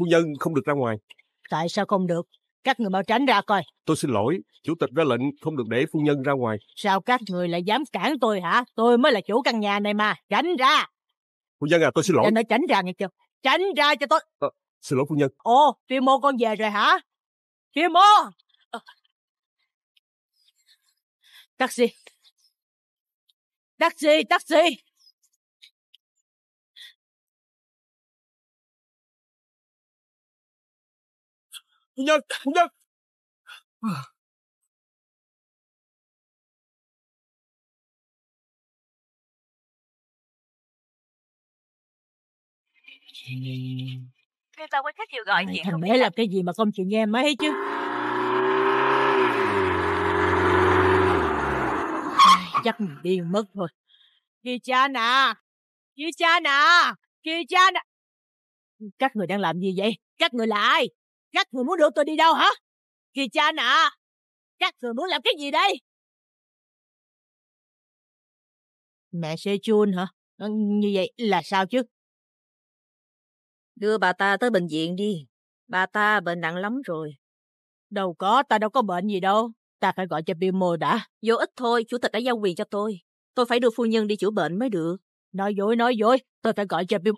phu nhân không được ra ngoài tại sao không được các người mau tránh ra coi tôi xin lỗi chủ tịch ra lệnh không được để phu nhân ra ngoài sao các người lại dám cản tôi hả tôi mới là chủ căn nhà này mà tránh ra phu nhân à tôi xin lỗi Để nói tránh ra nghe chưa tránh ra cho tôi à, xin lỗi phu nhân ồ phi mô con về rồi hả phi mô à. taxi taxi taxi nhân nhân Người ta quá khách hiệu gọi Mày chuyện thằng không bé biết làm cái gì mà không chịu nghe máy chứ Chắc mình điên mất thôi Kìa cha nè Kìa cha nè Kìa cha nè Các người đang làm gì vậy Các người là ai các người muốn đưa tôi đi đâu hả? Kỳ cha nạ! Các người muốn làm cái gì đây? Mẹ Sejun hả? Ừ, như vậy là sao chứ? Đưa bà ta tới bệnh viện đi. Bà ta bệnh nặng lắm rồi. Đâu có, ta đâu có bệnh gì đâu. Ta phải gọi cho Bimo đã. Vô ích thôi, chủ tịch đã giao quyền cho tôi. Tôi phải đưa phu nhân đi chữa bệnh mới được. Nói dối, nói dối. Tôi phải gọi cho Bimo.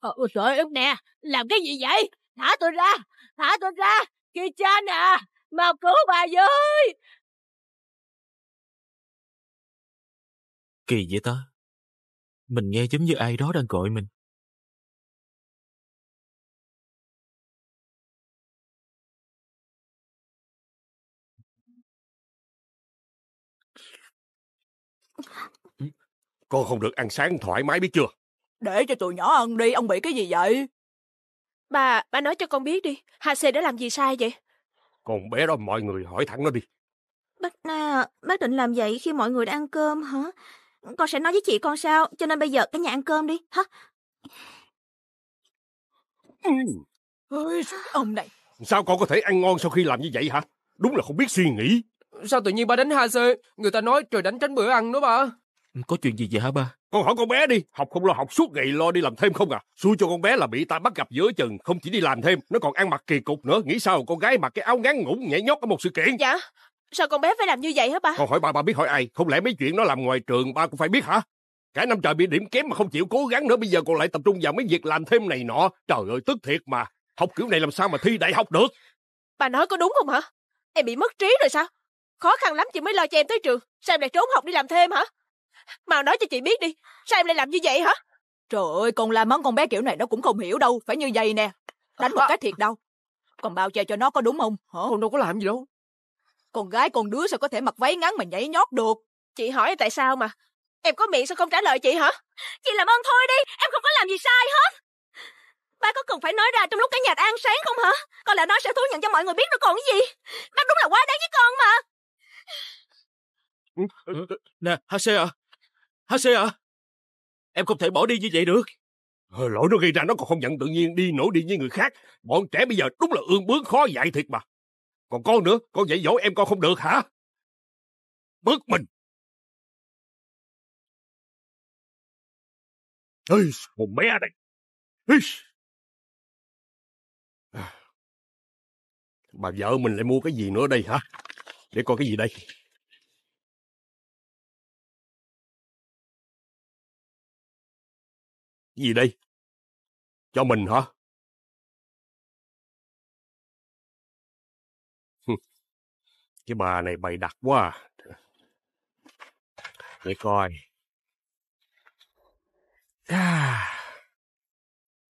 Ôi ờ, trời ơi, nè, làm cái gì vậy? Thả tôi ra, thả tôi ra, kia cha nè, à, mau cứu bà với. Kỳ vậy ta? Mình nghe giống như ai đó đang gọi mình. Con không được ăn sáng thoải mái biết chưa? Để cho tụi nhỏ ăn đi, ông bị cái gì vậy? Bà, bà nói cho con biết đi, Hà Xê đã làm gì sai vậy? Con bé đó mọi người hỏi thẳng nó đi. Bác Na, bác định làm vậy khi mọi người đã ăn cơm hả? Con sẽ nói với chị con sao, cho nên bây giờ cả nhà ăn cơm đi, hả? Ừ. Ôi, ông này. Sao con có thể ăn ngon sau khi làm như vậy hả? Đúng là không biết suy nghĩ. Sao tự nhiên ba đánh Hà Xê? Người ta nói trời đánh tránh bữa ăn đó bà. Ừ, có chuyện gì vậy hả ba? Con hỏi con bé đi, học không lo học suốt ngày lo đi làm thêm không à? Xui cho con bé là bị ta bắt gặp giữa chừng, không chỉ đi làm thêm, nó còn ăn mặc kỳ cục nữa. Nghĩ sao con gái mặc cái áo ngắn ngủn nhảy nhót ở một sự kiện? Dạ, sao con bé phải làm như vậy hả ba? Con hỏi ba, ba biết hỏi ai? Không lẽ mấy chuyện nó làm ngoài trường ba cũng phải biết hả? Cả năm trời bị điểm kém mà không chịu cố gắng nữa, bây giờ còn lại tập trung vào mấy việc làm thêm này nọ. Trời ơi, tức thiệt mà. Học kiểu này làm sao mà thi đại học được? Bà nói có đúng không hả? Em bị mất trí rồi sao? Khó khăn lắm chị mới lo cho em tới trường. Sao em lại trốn học đi làm thêm hả? Mau nói cho chị biết đi, sao em lại làm như vậy hả? Trời ơi, con la mắng con bé kiểu này nó cũng không hiểu đâu, phải như vậy nè. Đánh một cái thiệt đâu. Còn bao che cho nó có đúng không? Hả? Con đâu có làm gì đâu. Con gái con đứa sao có thể mặc váy ngắn mà nhảy nhót được? Chị hỏi tại sao mà? Em có miệng sao không trả lời chị hả? Chị làm ơn thôi đi, em không có làm gì sai hết. Ba có cần phải nói ra trong lúc cái nhà ăn sáng không hả? Con lại nói sẽ thú nhận cho mọi người biết nó còn cái gì. Bác đúng là quá đáng với con mà. Ờ, ờ, nè, HC ạ. À. Hả xe à? Em không thể bỏ đi như vậy được. lỗi nó gây ra nó còn không nhận tự nhiên đi nổi đi với người khác. Bọn trẻ bây giờ đúng là ương bướng khó dạy thiệt mà. Còn con nữa, con dạy dỗ em con không được hả? Bớt mình. Ây, con bé đây. Ây. À. Bà vợ mình lại mua cái gì nữa đây hả? Để coi cái gì đây. Gì đây? Cho mình hả? Cái bà này bày đặt quá à. Để coi. À.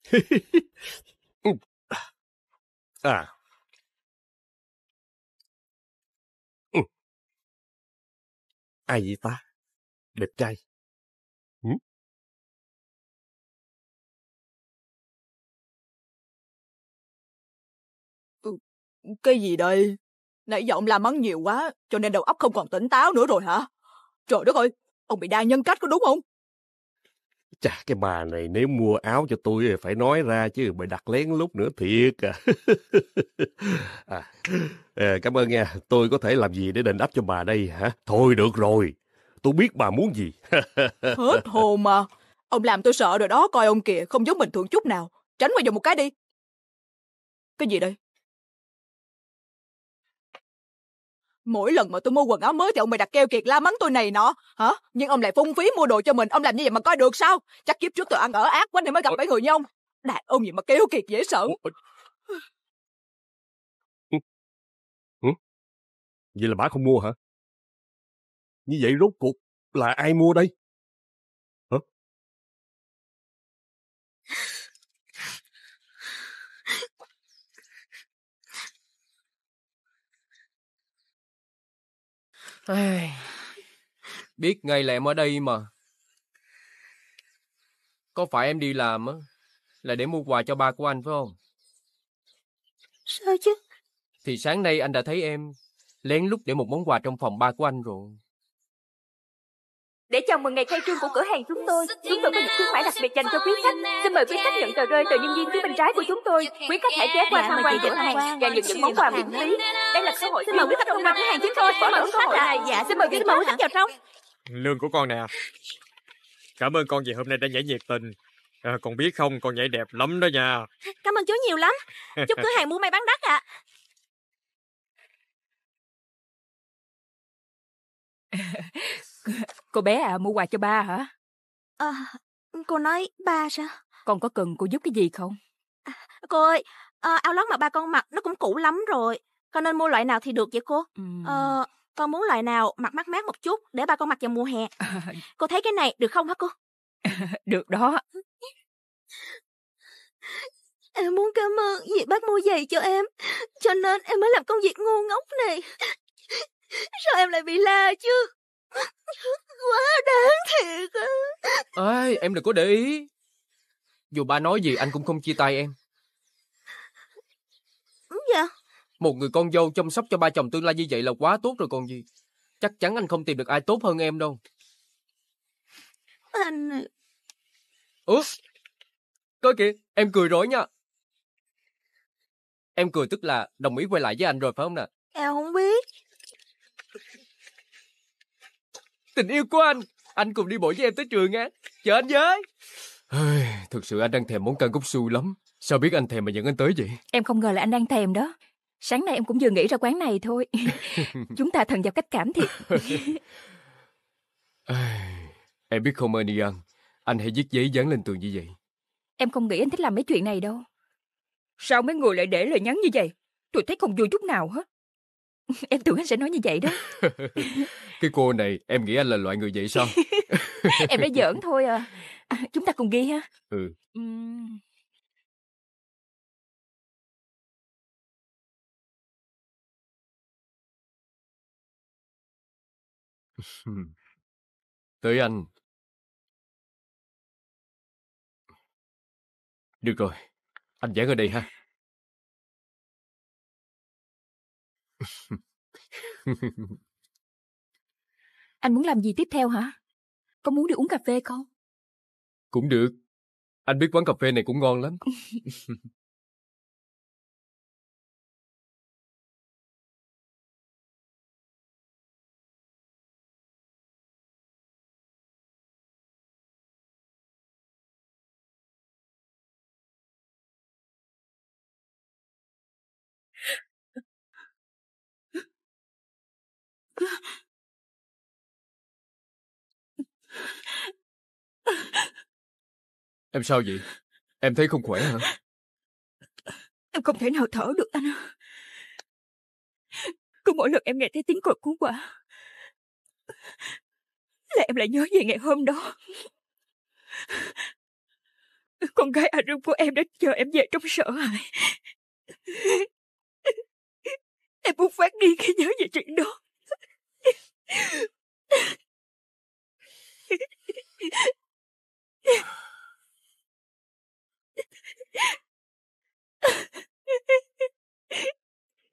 à. Ai vậy ta? Đẹp trai. Cái gì đây? Nãy giọng làm mắng nhiều quá, cho nên đầu óc không còn tỉnh táo nữa rồi hả? Trời đất ơi, ông bị đa nhân cách có đúng không? Chà, cái bà này nếu mua áo cho tôi thì phải nói ra chứ bà đặt lén lúc nữa thiệt à. à, à cảm ơn nha, tôi có thể làm gì để đền đáp cho bà đây hả? Thôi được rồi, tôi biết bà muốn gì. Hết hồn mà, ông làm tôi sợ rồi đó, coi ông kìa, không giống bình thường chút nào. Tránh qua dùng một cái đi. Cái gì đây? mỗi lần mà tôi mua quần áo mới thì ông mày đặt keo kiệt la mắng tôi này nọ hả nhưng ông lại phung phí mua đồ cho mình ông làm như vậy mà coi được sao chắc kiếp trước tôi ăn ở ác quá nên mới gặp phải người như ông đàn ông gì mà keo kiệt dễ sợ vậy là bà không mua hả như vậy rốt cuộc là ai mua đây Ai... Biết ngay là em ở đây mà. Có phải em đi làm là để mua quà cho ba của anh phải không? Sao chứ? Thì sáng nay anh đã thấy em lén lút để một món quà trong phòng ba của anh rồi. Để chào mừng ngày khai trương của cửa hàng chúng tôi, chúng tôi có những khuyến mãi đặc biệt dành cho quý khách. Xin mời quý khách nhận tờ rơi từ nhân viên phía bên trái của chúng tôi. Quý khách hãy ghé qua tham quan cửa hàng và nhận những món quà miễn phí. Đây là cơ hội. Xin mời quý khách tham quan cửa hàng chúng tôi. Xin mời quý khách ạ. Dạ, xin mời quý khách vào trong. Lương của con nè. Cảm ơn con vì hôm nay đã nhảy nhiệt tình. À, con biết không, con nhảy đẹp lắm đó nha. Cảm ơn chú nhiều lắm. Chúc cửa hàng mua may bán đắt ạ. À. Cô bé à, mua quà cho ba hả? À, cô nói ba sao? Con có cần cô giúp cái gì không? À, cô ơi, à, áo lót mà ba con mặc nó cũng cũ lắm rồi. Con nên mua loại nào thì được vậy cô? Ừ. À, con muốn loại nào mặc mát mát một chút để ba con mặc vào mùa hè. À. Cô thấy cái này được không hả cô? được đó. Em muốn cảm ơn vì bác mua giày cho em Cho nên em mới làm công việc ngu ngốc này Sao em lại bị la chứ Quá đáng thiệt á. Ê, em đừng có để ý. Dù ba nói gì anh cũng không chia tay em. Dạ. Một người con dâu chăm sóc cho ba chồng tương lai như vậy là quá tốt rồi còn gì. Chắc chắn anh không tìm được ai tốt hơn em đâu. Anh... Ủa? Coi kìa, em cười rồi nha. Em cười tức là đồng ý quay lại với anh rồi phải không nè? Em không biết. Tình yêu của anh, anh cùng đi bộ với em tới trường nha. Chờ anh với. Thực sự anh đang thèm món canh cúc su lắm. Sao biết anh thèm mà dẫn anh tới vậy? Em không ngờ là anh đang thèm đó. Sáng nay em cũng vừa nghĩ ra quán này thôi. Chúng ta thần vào cách cảm thiệt. em biết không Anian, anh hãy viết giấy dán lên tường như vậy. Em không nghĩ anh thích làm mấy chuyện này đâu. Sao mấy người lại để lời nhắn như vậy? Tôi thấy không vui chút nào hết. em tưởng anh sẽ nói như vậy đó cái cô này em nghĩ anh là loại người vậy sao em đã giỡn thôi à. à chúng ta cùng ghi ha ừ uhm... tới anh được rồi anh giảng ở đây ha anh muốn làm gì tiếp theo hả? Có muốn đi uống cà phê không? Cũng được. Anh biết quán cà phê này cũng ngon lắm. Em sao vậy? Em thấy không khỏe hả? Em không thể nào thở được anh. Cứ mỗi lần em nghe thấy tiếng còi cứu quả là em lại nhớ về ngày hôm đó. Con gái anh rung của em đã chờ em về trong sợ hãi. Em muốn phát đi khi nhớ về chuyện đó. Yeah.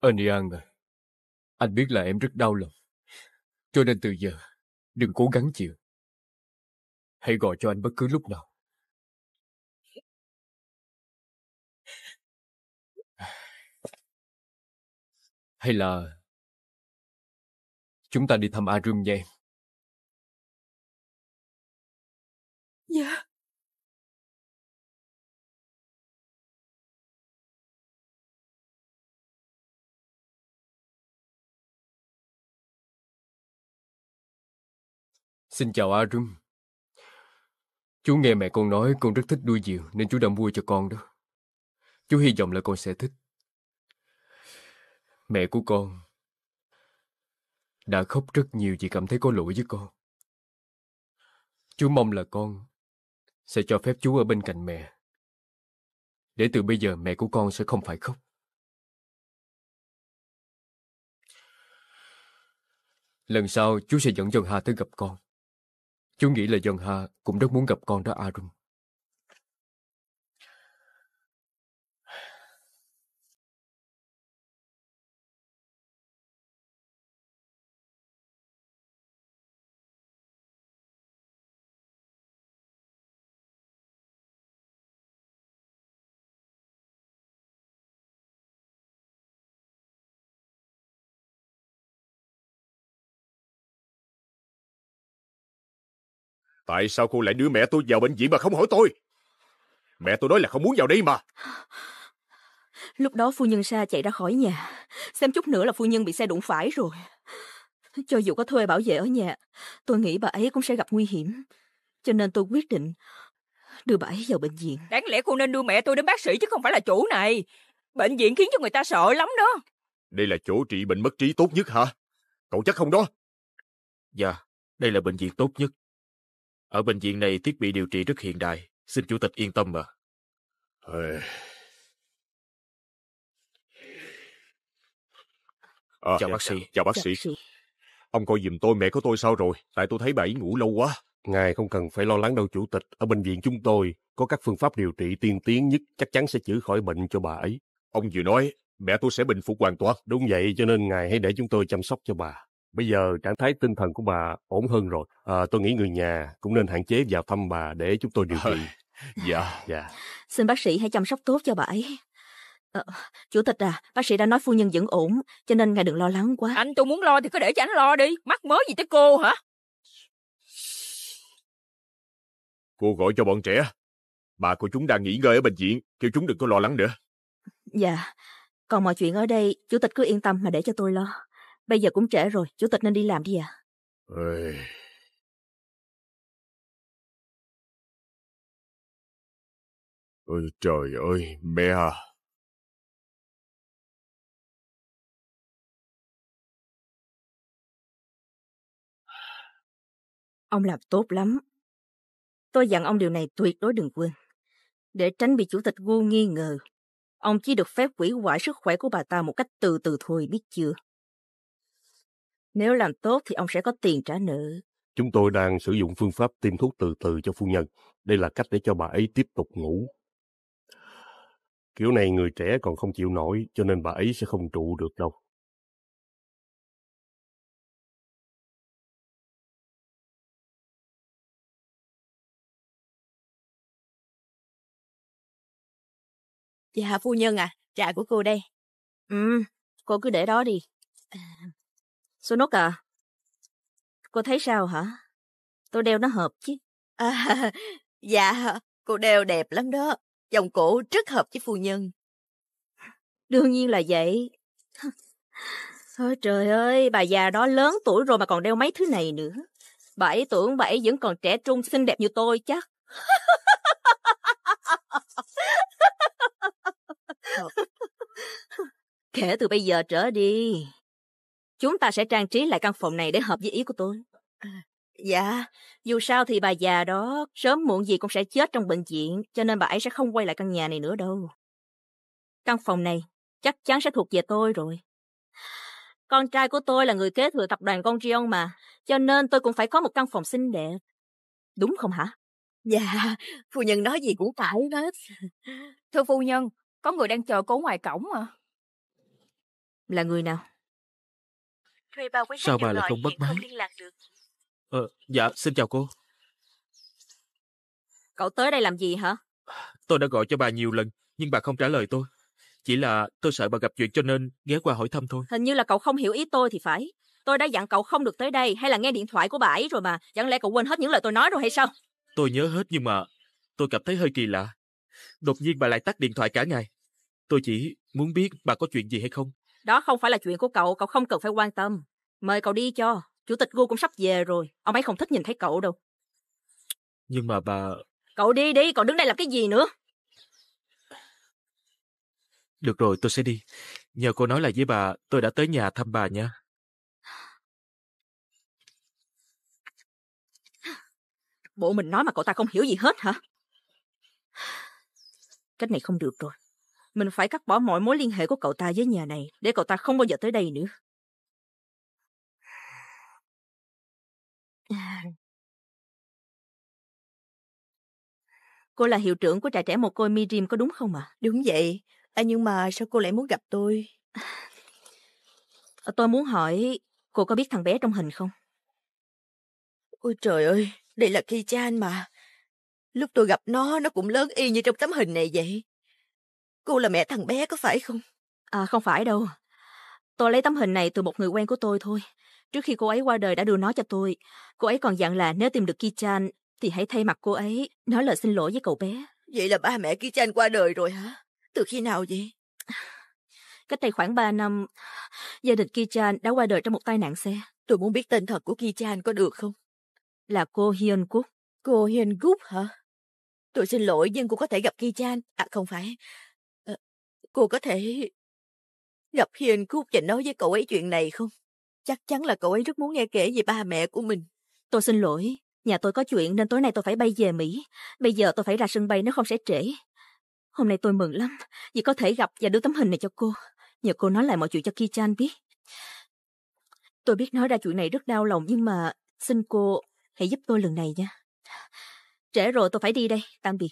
Anian à, anh biết là em rất đau lòng. Cho nên từ giờ, đừng cố gắng chịu. Hãy gọi cho anh bất cứ lúc nào. Hay là chúng ta đi thăm A Rương nha em. Dạ. Xin chào Arum. Chú nghe mẹ con nói con rất thích đuôi diều nên chú đã mua cho con đó. Chú hy vọng là con sẽ thích. Mẹ của con đã khóc rất nhiều vì cảm thấy có lỗi với con. Chú mong là con sẽ cho phép chú ở bên cạnh mẹ. Để từ bây giờ mẹ của con sẽ không phải khóc. Lần sau chú sẽ dẫn John Ha tới gặp con. Chú nghĩ là dân Hà cũng rất muốn gặp con đó Arum. Tại sao cô lại đưa mẹ tôi vào bệnh viện mà không hỏi tôi? Mẹ tôi nói là không muốn vào đây mà. Lúc đó phu nhân Sa chạy ra khỏi nhà. Xem chút nữa là phu nhân bị xe đụng phải rồi. Cho dù có thuê bảo vệ ở nhà, tôi nghĩ bà ấy cũng sẽ gặp nguy hiểm. Cho nên tôi quyết định đưa bà ấy vào bệnh viện. Đáng lẽ cô nên đưa mẹ tôi đến bác sĩ chứ không phải là chỗ này. Bệnh viện khiến cho người ta sợ lắm đó. Đây là chỗ trị bệnh mất trí tốt nhất hả? Cậu chắc không đó? Dạ, đây là bệnh viện tốt nhất. Ở bệnh viện này thiết bị điều trị rất hiện đại, xin chủ tịch yên tâm mà. À, chào dạ, bác sĩ. Chào bác dạ, sĩ. Ông coi giùm tôi mẹ của tôi sao rồi, tại tôi thấy bà ấy ngủ lâu quá. Ngài không cần phải lo lắng đâu chủ tịch, ở bệnh viện chúng tôi có các phương pháp điều trị tiên tiến nhất chắc chắn sẽ chữa khỏi bệnh cho bà ấy. Ông vừa nói, mẹ tôi sẽ bình phục hoàn toàn. Đúng vậy, cho nên ngài hãy để chúng tôi chăm sóc cho bà. Bây giờ trạng thái tinh thần của bà ổn hơn rồi. À, tôi nghĩ người nhà cũng nên hạn chế vào thăm bà để chúng tôi điều trị. dạ. dạ. Xin bác sĩ hãy chăm sóc tốt cho bà ấy. À, chủ tịch à, bác sĩ đã nói phu nhân vẫn ổn, cho nên ngài đừng lo lắng quá. Anh tôi muốn lo thì cứ để cho anh lo đi. Mắc mớ gì tới cô hả? Cô gọi cho bọn trẻ. Bà của chúng đang nghỉ ngơi ở bệnh viện, kêu chúng đừng có lo lắng nữa. Dạ, còn mọi chuyện ở đây, chủ tịch cứ yên tâm mà để cho tôi lo. Bây giờ cũng trễ rồi, chủ tịch nên đi làm đi ạ. À? Ôi... Ôi trời ơi, mẹ à. Ông làm tốt lắm. Tôi dặn ông điều này tuyệt đối đừng quên. Để tránh bị chủ tịch Gu nghi ngờ, ông chỉ được phép quỷ hoại sức khỏe của bà ta một cách từ từ thôi biết chưa? Nếu làm tốt thì ông sẽ có tiền trả nợ. Chúng tôi đang sử dụng phương pháp tiêm thuốc từ từ cho phu nhân. Đây là cách để cho bà ấy tiếp tục ngủ. Kiểu này người trẻ còn không chịu nổi, cho nên bà ấy sẽ không trụ được đâu. Dạ phu nhân à, trà của cô đây. Ừ, cô cứ để đó đi. À. Sunuk à, cô thấy sao hả? Tôi đeo nó hợp chứ. À, dạ, cô đeo đẹp lắm đó. Dòng cổ rất hợp với phu nhân. Đương nhiên là vậy. Thôi trời ơi, bà già đó lớn tuổi rồi mà còn đeo mấy thứ này nữa. Bà ấy tưởng bà ấy vẫn còn trẻ trung xinh đẹp như tôi chắc. Kể từ bây giờ trở đi, Chúng ta sẽ trang trí lại căn phòng này để hợp với ý của tôi. À, dạ, dù sao thì bà già đó sớm muộn gì cũng sẽ chết trong bệnh viện, cho nên bà ấy sẽ không quay lại căn nhà này nữa đâu. Căn phòng này chắc chắn sẽ thuộc về tôi rồi. Con trai của tôi là người kế thừa tập đoàn con Gondrion mà, cho nên tôi cũng phải có một căn phòng xinh đẹp. Đúng không hả? Dạ, phu nhân nói gì cũng phải hết. Thưa phu nhân, có người đang chờ cố ngoài cổng à? Là người nào? Sao bà lại không bắt máy? Ờ, dạ, xin chào cô. Cậu tới đây làm gì hả? Tôi đã gọi cho bà nhiều lần, nhưng bà không trả lời tôi. Chỉ là tôi sợ bà gặp chuyện cho nên ghé qua hỏi thăm thôi. Hình như là cậu không hiểu ý tôi thì phải. Tôi đã dặn cậu không được tới đây hay là nghe điện thoại của bà ấy rồi mà. Chẳng lẽ cậu quên hết những lời tôi nói rồi hay sao? Tôi nhớ hết nhưng mà tôi cảm thấy hơi kỳ lạ. Đột nhiên bà lại tắt điện thoại cả ngày. Tôi chỉ muốn biết bà có chuyện gì hay không. Đó không phải là chuyện của cậu, cậu không cần phải quan tâm. Mời cậu đi cho, chủ tịch Gu cũng sắp về rồi, ông ấy không thích nhìn thấy cậu đâu. Nhưng mà bà... Cậu đi đi, còn đứng đây làm cái gì nữa? Được rồi, tôi sẽ đi. Nhờ cô nói lại với bà, tôi đã tới nhà thăm bà nha. Bộ mình nói mà cậu ta không hiểu gì hết hả? Cách này không được rồi. Mình phải cắt bỏ mọi mối liên hệ của cậu ta với nhà này để cậu ta không bao giờ tới đây nữa. Cô là hiệu trưởng của trại trẻ mồ côi Miriam có đúng không ạ? À? Đúng vậy. À, nhưng mà sao cô lại muốn gặp tôi? À, tôi muốn hỏi cô có biết thằng bé trong hình không? Ôi trời ơi, đây là Ki-chan mà. Lúc tôi gặp nó, nó cũng lớn y như trong tấm hình này vậy. Cô là mẹ thằng bé có phải không? À không phải đâu. Tôi lấy tấm hình này từ một người quen của tôi thôi. Trước khi cô ấy qua đời đã đưa nó cho tôi. Cô ấy còn dặn là nếu tìm được Kichan thì hãy thay mặt cô ấy nói lời xin lỗi với cậu bé. Vậy là ba mẹ Kichan qua đời rồi hả? Từ khi nào vậy? Cách đây khoảng 3 năm, gia đình Kichan đã qua đời trong một tai nạn xe. Tôi muốn biết tên thật của Kichan có được không? Là cô Hyun Quốc. Cô Hyun Quốc hả? Tôi xin lỗi nhưng cô có thể gặp Kichan. À không phải, Cô có thể gặp Hiền Cúc và nói với cậu ấy chuyện này không? Chắc chắn là cậu ấy rất muốn nghe kể về ba mẹ của mình. Tôi xin lỗi, nhà tôi có chuyện nên tối nay tôi phải bay về Mỹ. Bây giờ tôi phải ra sân bay nếu không sẽ trễ. Hôm nay tôi mừng lắm vì có thể gặp và đưa tấm hình này cho cô. Nhờ cô nói lại mọi chuyện cho Ki-chan biết. Tôi biết nói ra chuyện này rất đau lòng nhưng mà xin cô hãy giúp tôi lần này nha. Trễ rồi tôi phải đi đây, tạm biệt.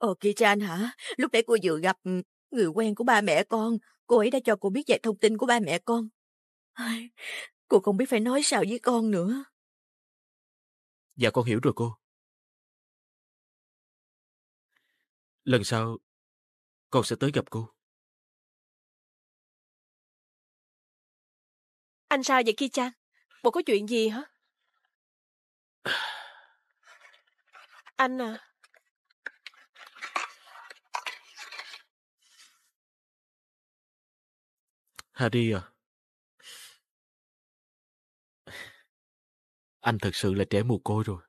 Ờ Kichan hả? Lúc nãy cô vừa gặp ừ, người quen của ba mẹ con. Cô ấy đã cho cô biết về thông tin của ba mẹ con. Ai, cô không biết phải nói sao với con nữa. Dạ con hiểu rồi cô. Lần sau, con sẽ tới gặp cô. Anh sao vậy kia Kichan? Bộ có chuyện gì hả? Anh à... Harry à? Anh thật sự là trẻ mồ côi rồi.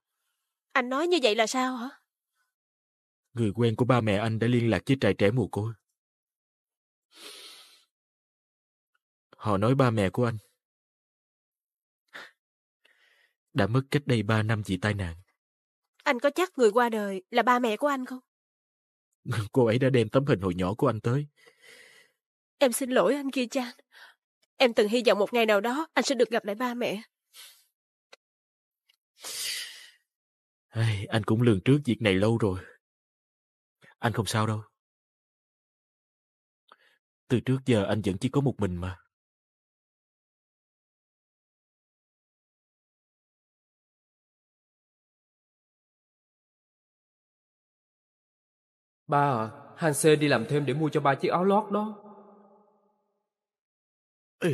Anh nói như vậy là sao hả? Người quen của ba mẹ anh đã liên lạc với trại trẻ mồ côi. Họ nói ba mẹ của anh đã mất cách đây ba năm vì tai nạn. Anh có chắc người qua đời là ba mẹ của anh không? Cô ấy đã đem tấm hình hồi nhỏ của anh tới Em xin lỗi anh kia chan. Em từng hy vọng một ngày nào đó anh sẽ được gặp lại ba mẹ. Hey, anh cũng lường trước việc này lâu rồi. Anh không sao đâu. Từ trước giờ anh vẫn chỉ có một mình mà. Ba à, Hanse đi làm thêm để mua cho ba chiếc áo lót đó. Ê,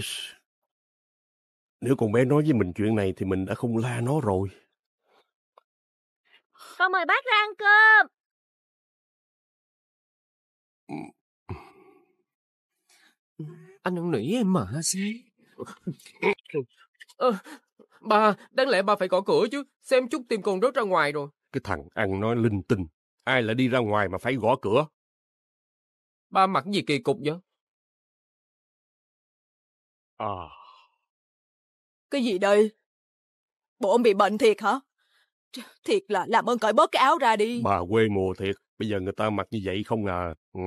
nếu con bé nói với mình chuyện này thì mình đã không la nó rồi. Con mời bác ra ăn cơm. Anh ăn nỉ em mà gì? À, bà, đáng lẽ bà phải gõ cửa chứ. Xem chút tìm con rớt ra ngoài rồi. Cái thằng ăn nói linh tinh. Ai lại đi ra ngoài mà phải gõ cửa? Ba mặc gì kỳ cục vậy? À. Cái gì đây? Bộ ông bị bệnh thiệt hả? Thiệt là làm ơn cởi bớt cái áo ra đi. Bà quê mùa thiệt. Bây giờ người ta mặc như vậy không à. Ừ.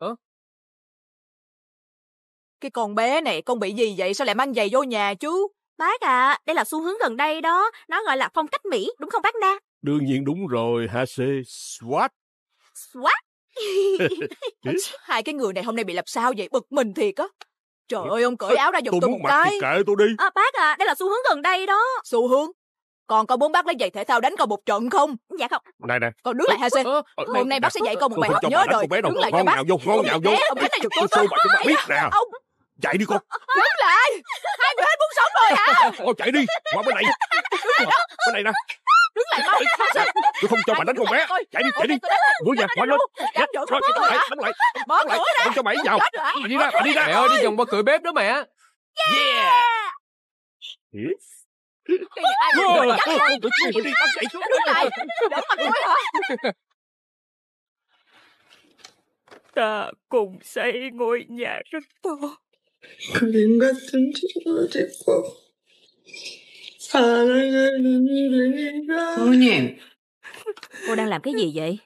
Ừ. Cái con bé này con bị gì vậy? Sao lại mang giày vô nhà chứ? Bác ạ, à, đây là xu hướng gần đây đó, nó gọi là phong cách Mỹ, đúng không bác Na? Đương nhiên đúng rồi, HC. SWAT. SWAT? Hai cái người này hôm nay bị làm sao vậy? Bực mình thiệt á. Trời ơi, ông cởi áo ra giùm tôi, tôi một cái. Tôi kệ tôi đi. À, bác à, đây là xu hướng gần đây đó. Xu hướng? Còn có muốn bác lấy giày thể thao đánh con một trận không? Dạ không. Này nè. Con đứng lại hả Sê? Hôm nay bác sẽ dạy con một bài học nhớ đời. Đứng lại cho bác. Ngon nhạo vô, ngon nhạo vô. Ông đánh là giật dạ. Biết nè. Ông chạy đi con đứng lại hai người hết muốn sống rồi hả con chạy đi qua bên này bên này nè đứng lại coi tôi không cho bà đánh con bé chạy đi chạy đi ngửa nhà ngoảnh lên chết rồi đánh dạ, lại đánh lại mở cửa ra không cho mày vào đi ra đi ra mẹ ơi đi vòng qua cửa bếp đó mẹ yeah cái ai đứng lại đỡ mặt tôi hả ta cùng xây ngôi nhà rất to 그림 같은 친구가 됐고 사랑을 누리가 어머님 Cô đang làm cái gì vậy?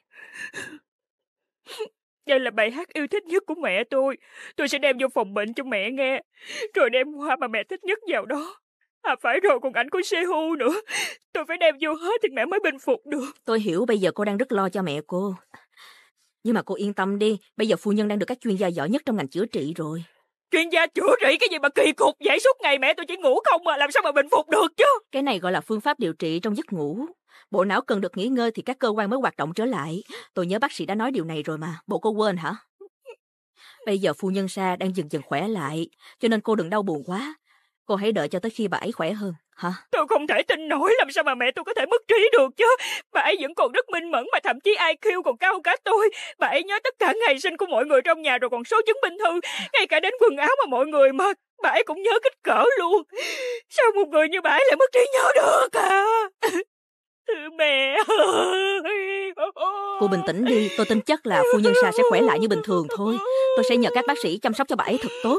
Đây là bài hát yêu thích nhất của mẹ tôi. Tôi sẽ đem vô phòng bệnh cho mẹ nghe. Rồi đem hoa mà mẹ thích nhất vào đó. À phải rồi còn ảnh của Sehu nữa. Tôi phải đem vô hết thì mẹ mới bình phục được. Tôi hiểu bây giờ cô đang rất lo cho mẹ cô. Nhưng mà cô yên tâm đi. Bây giờ phu nhân đang được các chuyên gia giỏi nhất trong ngành chữa trị rồi. Chuyên gia chữa trị cái gì mà kỳ cục vậy suốt ngày mẹ tôi chỉ ngủ không mà làm sao mà bình phục được chứ? Cái này gọi là phương pháp điều trị trong giấc ngủ. Bộ não cần được nghỉ ngơi thì các cơ quan mới hoạt động trở lại. Tôi nhớ bác sĩ đã nói điều này rồi mà, bộ cô quên hả? Bây giờ phu nhân Sa đang dần dần khỏe lại, cho nên cô đừng đau buồn quá. Cô hãy đợi cho tới khi bà ấy khỏe hơn, Hả? Tôi không thể tin nổi làm sao mà mẹ tôi có thể mất trí được chứ. Bà ấy vẫn còn rất minh mẫn mà thậm chí IQ còn cao cả tôi. Bà ấy nhớ tất cả ngày sinh của mọi người trong nhà rồi còn số chứng minh thư. Ngay cả đến quần áo mà mọi người mặc, bà ấy cũng nhớ kích cỡ luôn. Sao một người như bà ấy lại mất trí nhớ được à? Mẹ ơi! Cô bình tĩnh đi, tôi tin chắc là phu nhân Sa sẽ khỏe lại như bình thường thôi. Tôi sẽ nhờ các bác sĩ chăm sóc cho bà ấy thật tốt.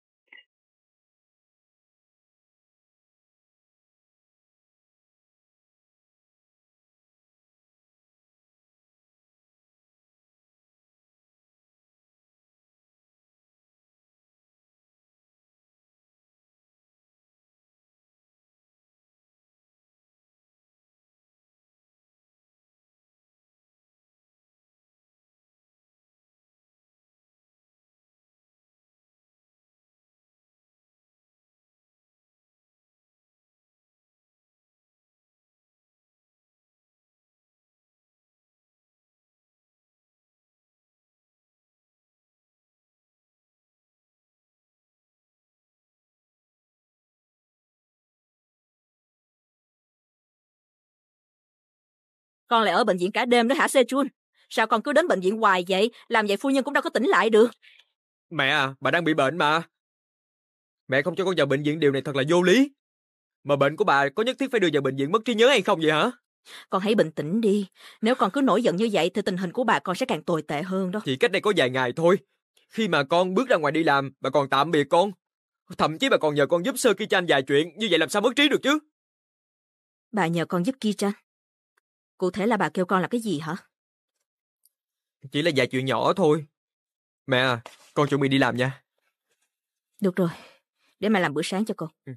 Con lại ở bệnh viện cả đêm đó hả Sejun? Sao con cứ đến bệnh viện hoài vậy? Làm vậy phu nhân cũng đâu có tỉnh lại được. Mẹ à, bà đang bị bệnh mà. Mẹ không cho con vào bệnh viện điều này thật là vô lý. Mà bệnh của bà có nhất thiết phải đưa vào bệnh viện mất trí nhớ hay không vậy hả? Con hãy bình tĩnh đi. Nếu con cứ nổi giận như vậy thì tình hình của bà con sẽ càng tồi tệ hơn đó. Chỉ cách đây có vài ngày thôi. Khi mà con bước ra ngoài đi làm, bà còn tạm biệt con. Thậm chí bà còn nhờ con giúp sơ Ki-chan vài chuyện, như vậy làm sao mất trí được chứ? Bà nhờ con giúp Ki-chan. Cụ thể là bà kêu con làm cái gì hả? Chỉ là vài chuyện nhỏ thôi. Mẹ à, con chuẩn bị đi làm nha. Được rồi, để mẹ làm bữa sáng cho con. Ừ.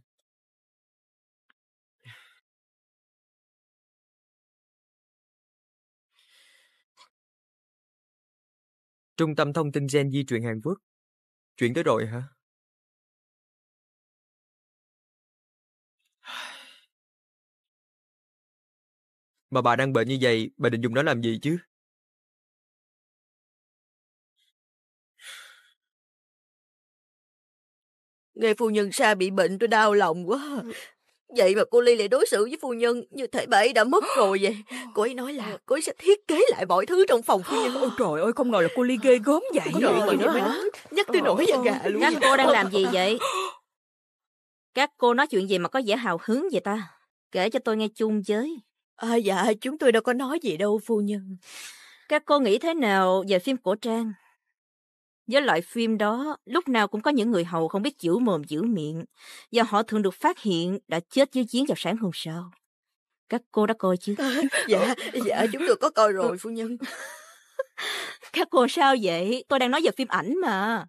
Trung tâm thông tin gen di truyền Hàn Quốc. Chuyển tới rồi hả? Mà bà đang bệnh như vậy, bà định dùng nó làm gì chứ? Nghe phu nhân xa bị bệnh tôi đau lòng quá. Vậy mà cô Ly lại đối xử với phu nhân như thể bà ấy đã mất rồi vậy. Cô ấy nói là cô ấy sẽ thiết kế lại mọi thứ trong phòng phu nhân. Ôi trời ơi, không ngờ là cô Ly ghê gớm vậy. Trời ơi, nữa hả? Nhắc tôi nổi da gà luôn. Các cô đang làm gì vậy? Các cô nói chuyện gì mà có vẻ hào hứng vậy ta? Kể cho tôi nghe chung với. À, dạ, chúng tôi đâu có nói gì đâu, phu nhân. Các cô nghĩ thế nào về phim cổ trang? Với loại phim đó, lúc nào cũng có những người hầu không biết giữ mồm giữ miệng, và họ thường được phát hiện đã chết dưới giếng vào sáng hôm sau. Các cô đã coi chứ? À, dạ, dạ, chúng tôi có coi rồi, phu nhân. Các cô sao vậy? Tôi đang nói về phim ảnh mà.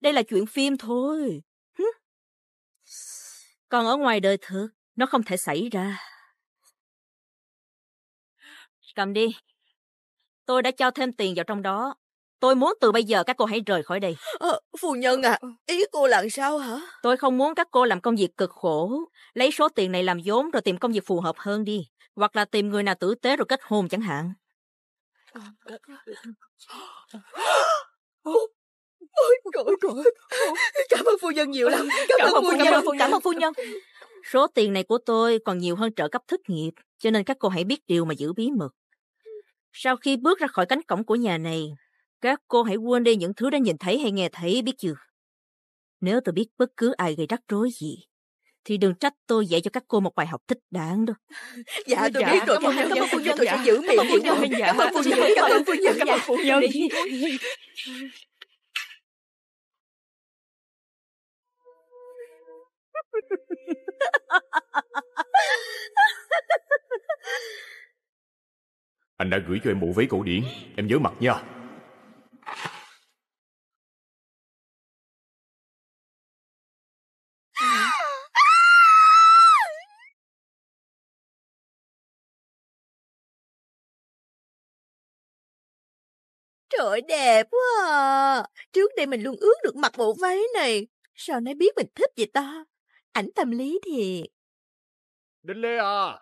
Đây là chuyện phim thôi. Còn ở ngoài đời thực, nó không thể xảy ra. Cầm đi. Tôi đã cho thêm tiền vào trong đó. Tôi muốn từ bây giờ các cô hãy rời khỏi đây. À, phu nhân à, ý cô là sao hả? Tôi không muốn các cô làm công việc cực khổ. Lấy số tiền này làm vốn rồi tìm công việc phù hợp hơn đi. Hoặc là tìm người nào tử tế rồi kết hôn chẳng hạn. Ôi trời trời. Cảm ơn phu nhân nhiều lắm. Cảm, cảm ơn phu, nhân. Cảm ơn phu nhân. Số tiền này của tôi còn nhiều hơn trợ cấp thất nghiệp, cho nên các cô hãy biết điều mà giữ bí mật. Sau khi bước ra khỏi cánh cổng của nhà này, các cô hãy quên đi những thứ đã nhìn thấy hay nghe thấy biết chưa? Nếu tôi biết bất cứ ai gây rắc rối gì, thì đừng trách tôi dạy cho các cô một bài học thích đáng đâu. Dạ, tôi dạ, biết rồi. Cảm ơn, dạ. phụ nhân. Tôi dạ. sẽ giữ miệng. Cảm ơn phu dạ. nhân. Cảm ơn phu nhân. Cảm ơn phụ nhân. Cảm ơn phu nhân. Ha ha ha. Anh đã gửi cho em bộ váy cổ điển, em nhớ mặc nha. Trời đẹp quá à. Trước đây mình luôn ước được mặc bộ váy này. Sao nay biết mình thích vậy ta? Ảnh tâm lý thiệt. Đinh Lê à!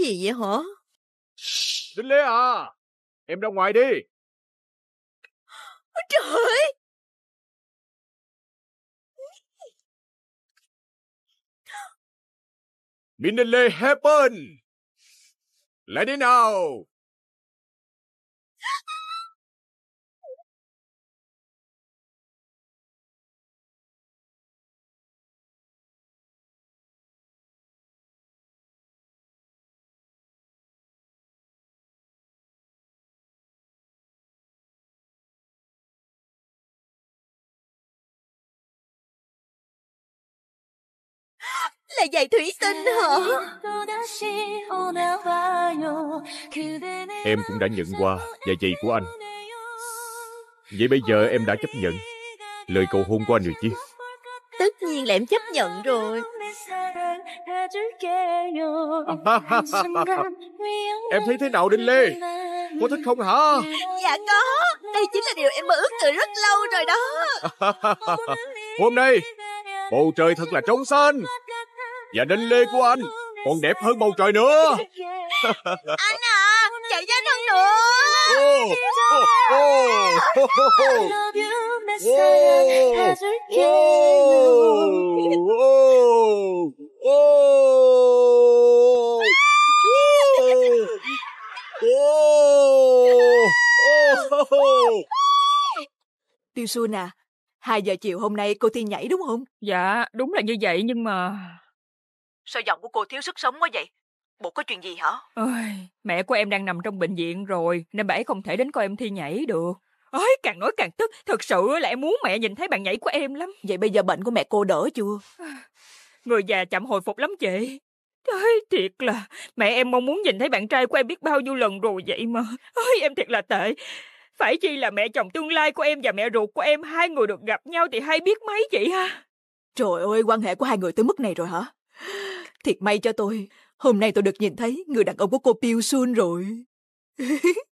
Gì vậy hả? Đinh Lê à, em ra ngoài đi. Trời ơi! Lê happen! Lại đi nào! là giày thủy tinh hả? Em cũng đã nhận qua và giày của anh. Vậy bây giờ em đã chấp nhận lời cầu hôn của anh rồi chứ? Tất nhiên là em chấp nhận rồi. em thấy thế nào Đinh Lê? Có thích không hả? Dạ có. Đây chính là điều em mơ ước từ rất lâu rồi đó. Hôm nay Bầu trời thật là trong xanh và đến lê của anh còn đẹp hơn bầu trời nữa Anh à Chạy ra hơn nữa oh, oh, oh, Tiêu Xuân à, 2 giờ chiều hôm nay cô thi nhảy đúng không? Dạ, đúng là như vậy nhưng mà... Sao giọng của cô thiếu sức sống quá vậy? Bộ có chuyện gì hả? Ôi, mẹ của em đang nằm trong bệnh viện rồi, nên bà ấy không thể đến coi em thi nhảy được. Ôi, càng nói càng tức, thật sự là em muốn mẹ nhìn thấy bạn nhảy của em lắm. Vậy bây giờ bệnh của mẹ cô đỡ chưa? Người già chậm hồi phục lắm chị. Trời thiệt là, mẹ em mong muốn nhìn thấy bạn trai của em biết bao nhiêu lần rồi vậy mà. Ôi, em thiệt là tệ. Phải chi là mẹ chồng tương lai của em và mẹ ruột của em hai người được gặp nhau thì hay biết mấy vậy ha. Trời ơi, quan hệ của hai người tới mức này rồi hả? Thiệt may cho tôi, hôm nay tôi được nhìn thấy người đàn ông của cô Piu Sun rồi.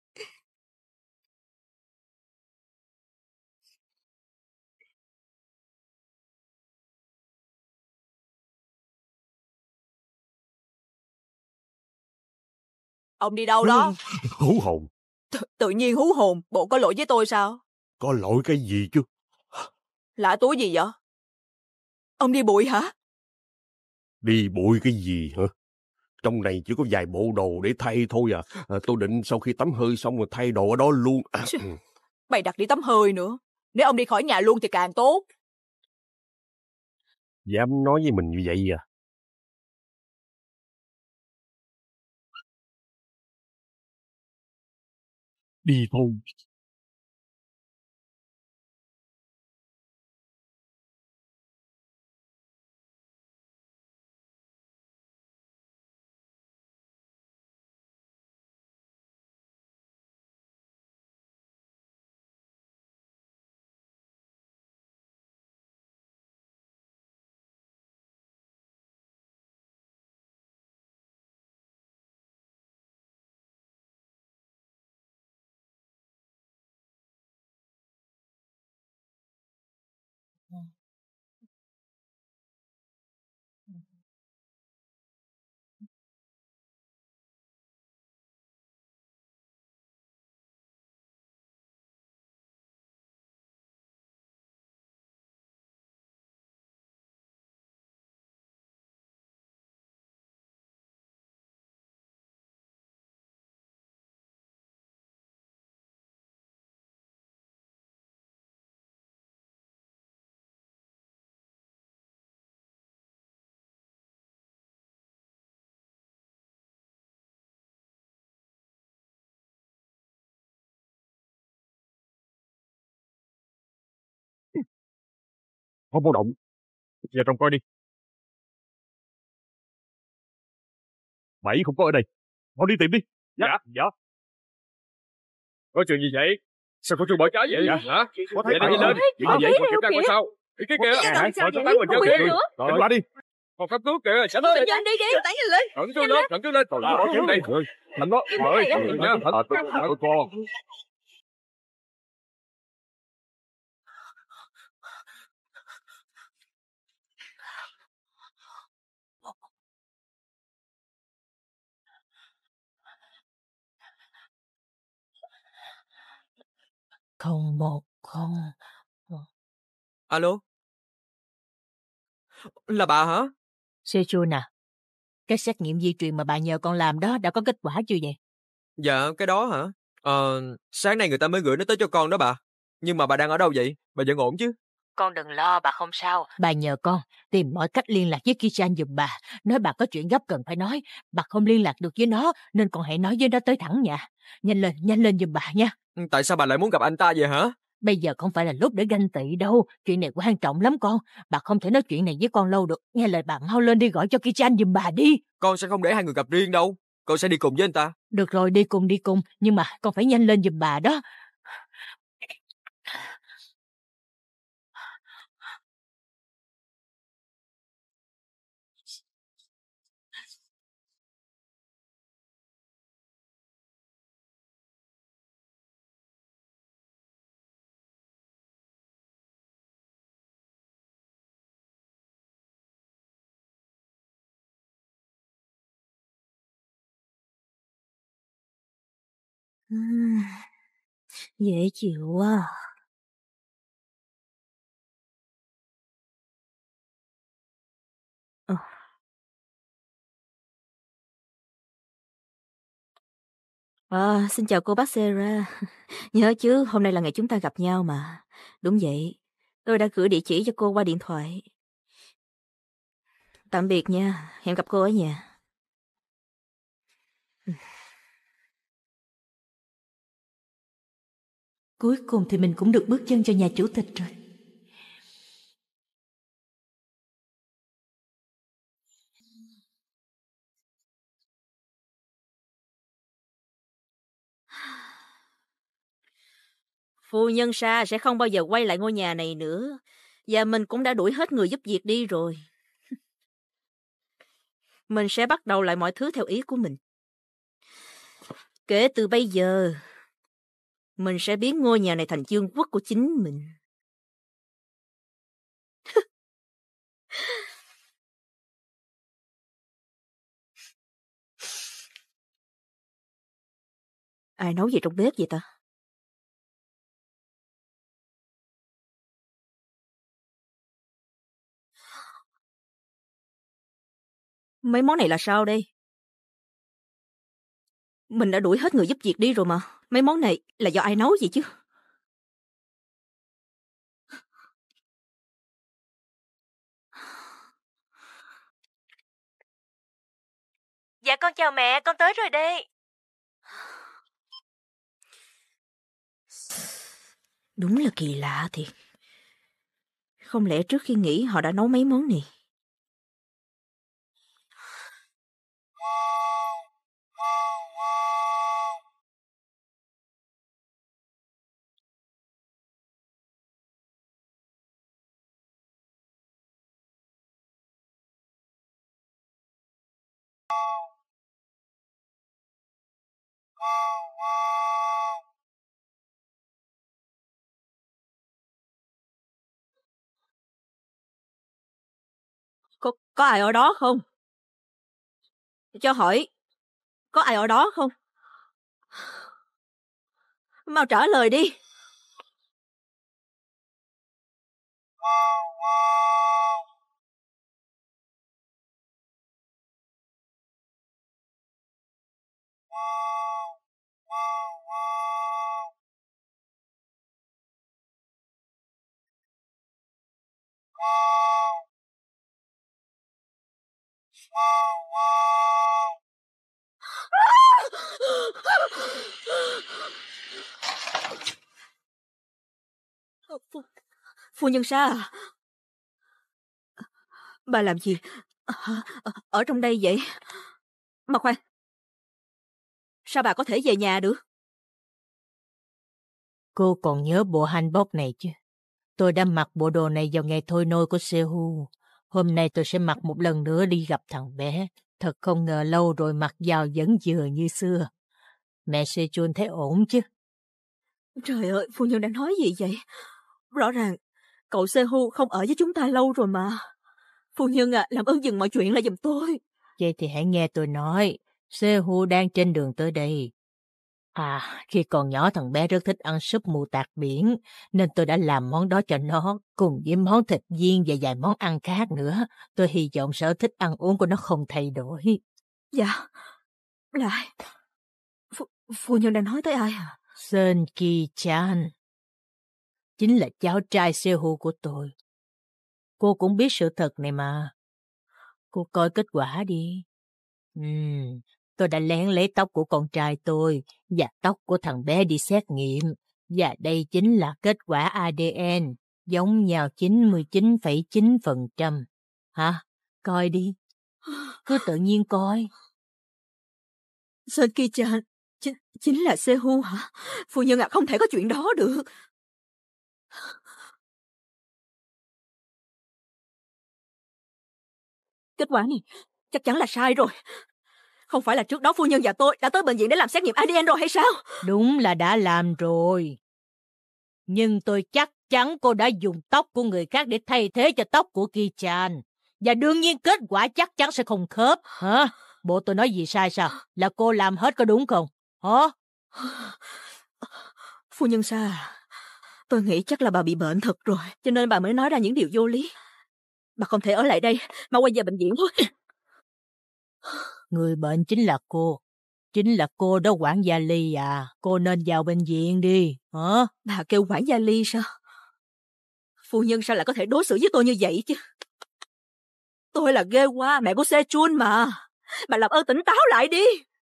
Ông đi đâu đó? Hú hồn. T tự nhiên hú hồn, bộ có lỗi với tôi sao? Có lỗi cái gì chứ? Lạ túi gì vậy? Ông đi bụi hả? Đi bụi cái gì hả? Trong này chỉ có vài bộ đồ để thay thôi à. à tôi định sau khi tắm hơi xong rồi thay đồ ở đó luôn. À. Chứ, mày ừ. đặt đi tắm hơi nữa. Nếu ông đi khỏi nhà luôn thì càng tốt. Dám nói với mình như vậy à? Đi thôi. không có động vào trong coi đi bảy không có ở đây mau đi tìm đi dạ dạ, dạ. có chuyện gì vậy sao có chuyện bỏ trái vậy dạ. hả dạ. có thấy đi lên chuyện gì vậy kiểm tra coi sao cái kia hả sao tao mình vô kia rồi qua đi còn pháp cứu kìa sẽ tới nhanh đi đi tán lên thẳng xuống lên thẳng dạ, xuống lên tao bỏ kiếm đi thành nó mở đó, thành tụi con không một không alo là bà hả Seju nè cái xét nghiệm di truyền mà bà nhờ con làm đó đã có kết quả chưa vậy dạ cái đó hả ờ sáng nay người ta mới gửi nó tới cho con đó bà nhưng mà bà đang ở đâu vậy bà vẫn ổn chứ con đừng lo, bà không sao. Bà nhờ con tìm mọi cách liên lạc với Kishan giùm bà. Nói bà có chuyện gấp cần phải nói. Bà không liên lạc được với nó, nên con hãy nói với nó tới thẳng nhà. Nhanh lên, nhanh lên giùm bà nha. Ừ, tại sao bà lại muốn gặp anh ta vậy hả? Bây giờ không phải là lúc để ganh tị đâu. Chuyện này quan trọng lắm con. Bà không thể nói chuyện này với con lâu được. Nghe lời bà mau lên đi gọi cho Kishan giùm bà đi. Con sẽ không để hai người gặp riêng đâu. Con sẽ đi cùng với anh ta. Được rồi, đi cùng đi cùng. Nhưng mà con phải nhanh lên giùm bà đó. dễ chịu quá. À, ờ. Ờ, xin chào cô bác Sera. Nhớ chứ, hôm nay là ngày chúng ta gặp nhau mà. Đúng vậy, tôi đã gửi địa chỉ cho cô qua điện thoại. Tạm biệt nha, hẹn gặp cô ở nhà. Ừ. Cuối cùng thì mình cũng được bước chân cho nhà chủ tịch rồi. Phu nhân Sa sẽ không bao giờ quay lại ngôi nhà này nữa. Và mình cũng đã đuổi hết người giúp việc đi rồi. Mình sẽ bắt đầu lại mọi thứ theo ý của mình. Kể từ bây giờ, mình sẽ biến ngôi nhà này thành chương quốc của chính mình. Ai nấu gì trong bếp vậy ta? Mấy món này là sao đây? Mình đã đuổi hết người giúp việc đi rồi mà. Mấy món này là do ai nấu vậy chứ? Dạ con chào mẹ, con tới rồi đây. Đúng là kỳ lạ thiệt. Không lẽ trước khi nghỉ họ đã nấu mấy món này? Có, có ai ở đó không? Cho hỏi, có ai ở đó không? Mau trả lời đi. Wow, wow. Phu, phu nhân Sa à? Bà làm gì? Ở trong đây vậy? Mà khoan, Sao bà có thể về nhà được? Cô còn nhớ bộ hanbok này chứ? Tôi đã mặc bộ đồ này vào ngày thôi nôi của Sehu. Hôm nay tôi sẽ mặc một lần nữa đi gặp thằng bé. Thật không ngờ lâu rồi mặc vào vẫn vừa như xưa. Mẹ Chun thấy ổn chứ? Trời ơi, phu nhân đang nói gì vậy? Rõ ràng, cậu Sehu không ở với chúng ta lâu rồi mà. Phu nhân à, làm ơn dừng mọi chuyện lại giùm tôi. Vậy thì hãy nghe tôi nói. Hu đang trên đường tới đây. À, khi còn nhỏ thằng bé rất thích ăn súp mù tạt biển, nên tôi đã làm món đó cho nó, cùng với món thịt viên và vài món ăn khác nữa. Tôi hy vọng sở thích ăn uống của nó không thay đổi. Dạ, lại... Ph phu nhân đang nói tới ai à? Sơn Ki Chan. Chính là cháu trai Hu của tôi. Cô cũng biết sự thật này mà. Cô coi kết quả đi. Ừ tôi đã lén lấy tóc của con trai tôi và tóc của thằng bé đi xét nghiệm. Và đây chính là kết quả ADN, giống nhau 99,9%. Hả? Coi đi. Cứ tự nhiên coi. Sơn kia chính, chính là xe Sehu hả? Phu nhân ạ, à, không thể có chuyện đó được. Kết quả này chắc chắn là sai rồi. Không phải là trước đó phu nhân và tôi đã tới bệnh viện để làm xét nghiệm ADN rồi hay sao? Đúng là đã làm rồi. Nhưng tôi chắc chắn cô đã dùng tóc của người khác để thay thế cho tóc của Ki-chan. Và đương nhiên kết quả chắc chắn sẽ không khớp. Hả? Bộ tôi nói gì sai sao? Là cô làm hết có đúng không? Hả? Phu nhân Sa, tôi nghĩ chắc là bà bị bệnh thật rồi, cho nên bà mới nói ra những điều vô lý. Bà không thể ở lại đây, mà quay về bệnh viện thôi. Người bệnh chính là cô. Chính là cô đó quản gia Ly à. Cô nên vào bệnh viện đi. Hả? Bà kêu quản gia Ly sao? Phu nhân sao lại có thể đối xử với tôi như vậy chứ? Tôi là ghê qua mẹ của xe chun mà. Bà làm ơn tỉnh táo lại đi.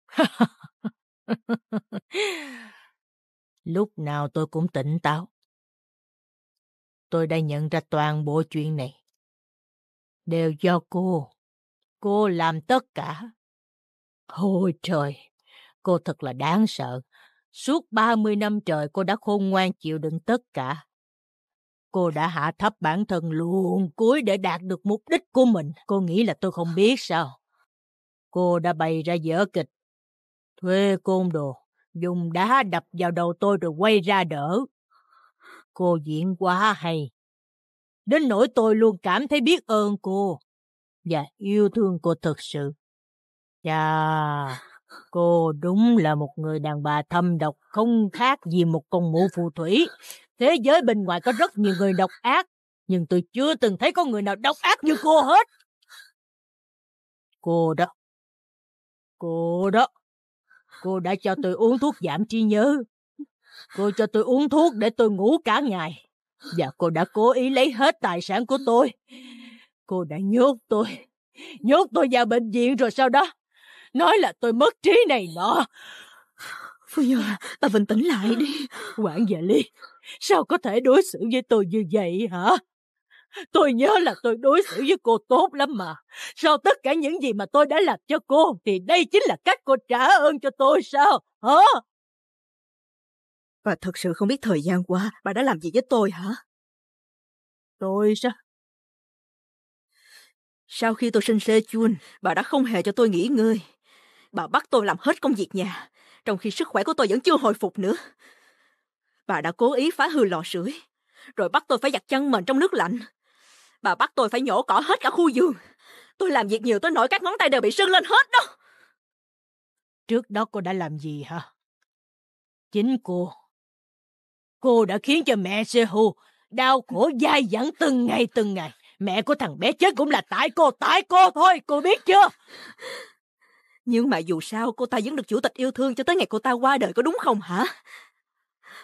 Lúc nào tôi cũng tỉnh táo. Tôi đã nhận ra toàn bộ chuyện này. Đều do cô. Cô làm tất cả. Ôi trời, cô thật là đáng sợ. Suốt 30 năm trời cô đã khôn ngoan chịu đựng tất cả. Cô đã hạ thấp bản thân luôn cuối để đạt được mục đích của mình. Cô nghĩ là tôi không biết sao. Cô đã bày ra dở kịch. Thuê côn đồ, dùng đá đập vào đầu tôi rồi quay ra đỡ. Cô diễn quá hay. Đến nỗi tôi luôn cảm thấy biết ơn cô và yêu thương cô thật sự. Chà, cô đúng là một người đàn bà thâm độc không khác gì một con mụ phù thủy. Thế giới bên ngoài có rất nhiều người độc ác, nhưng tôi chưa từng thấy có người nào độc ác như cô hết. Cô đó, cô đó, cô đã cho tôi uống thuốc giảm trí nhớ. Cô cho tôi uống thuốc để tôi ngủ cả ngày. Và cô đã cố ý lấy hết tài sản của tôi. Cô đã nhốt tôi, nhốt tôi vào bệnh viện rồi sau đó nói là tôi mất trí này nọ phu nhân bà bình tĩnh lại đi quản gia ly sao có thể đối xử với tôi như vậy hả tôi nhớ là tôi đối xử với cô tốt lắm mà sau tất cả những gì mà tôi đã làm cho cô thì đây chính là cách cô trả ơn cho tôi sao hả bà thật sự không biết thời gian qua bà đã làm gì với tôi hả tôi sao sau khi tôi sinh sê chuôn bà đã không hề cho tôi nghỉ ngơi Bà bắt tôi làm hết công việc nhà, trong khi sức khỏe của tôi vẫn chưa hồi phục nữa. Bà đã cố ý phá hư lò sưởi, rồi bắt tôi phải giặt chân mình trong nước lạnh. Bà bắt tôi phải nhổ cỏ hết cả khu vườn. Tôi làm việc nhiều tới nỗi các ngón tay đều bị sưng lên hết đó. Trước đó cô đã làm gì hả? Chính cô. Cô đã khiến cho mẹ Sehu đau khổ dai dẳng từng ngày từng ngày. Mẹ của thằng bé chết cũng là tại cô, tại cô thôi, cô biết chưa? Nhưng mà dù sao cô ta vẫn được chủ tịch yêu thương cho tới ngày cô ta qua đời có đúng không hả?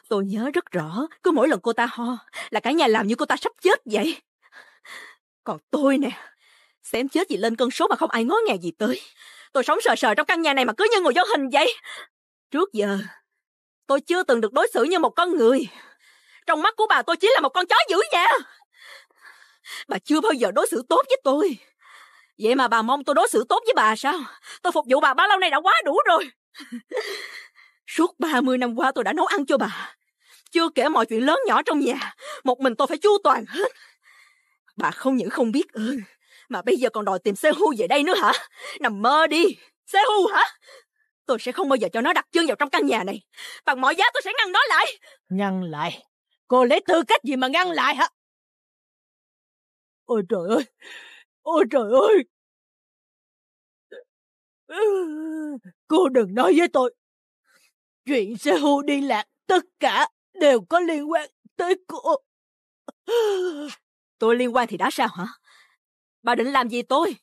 Tôi nhớ rất rõ, cứ mỗi lần cô ta ho là cả nhà làm như cô ta sắp chết vậy. Còn tôi nè, xém chết gì lên cân số mà không ai ngó ngàng gì tới. Tôi sống sờ sờ trong căn nhà này mà cứ như ngồi vô hình vậy. Trước giờ, tôi chưa từng được đối xử như một con người. Trong mắt của bà tôi chỉ là một con chó dữ nhà. Bà chưa bao giờ đối xử tốt với tôi. Vậy mà bà mong tôi đối xử tốt với bà sao? Tôi phục vụ bà bao lâu nay đã quá đủ rồi. Suốt 30 năm qua tôi đã nấu ăn cho bà. Chưa kể mọi chuyện lớn nhỏ trong nhà, một mình tôi phải chu toàn hết. Bà không những không biết ơn, mà bây giờ còn đòi tìm xe Sehu về đây nữa hả? Nằm mơ đi! xe Sehu hả? Tôi sẽ không bao giờ cho nó đặt chân vào trong căn nhà này. Bằng mọi giá tôi sẽ ngăn nó lại. Ngăn lại? Cô lấy tư cách gì mà ngăn lại hả? Ôi trời ơi! Ôi trời ơi! Cô đừng nói với tôi. Chuyện xe hưu đi lạc, tất cả đều có liên quan tới cô. Tôi liên quan thì đã sao hả? Bà định làm gì tôi?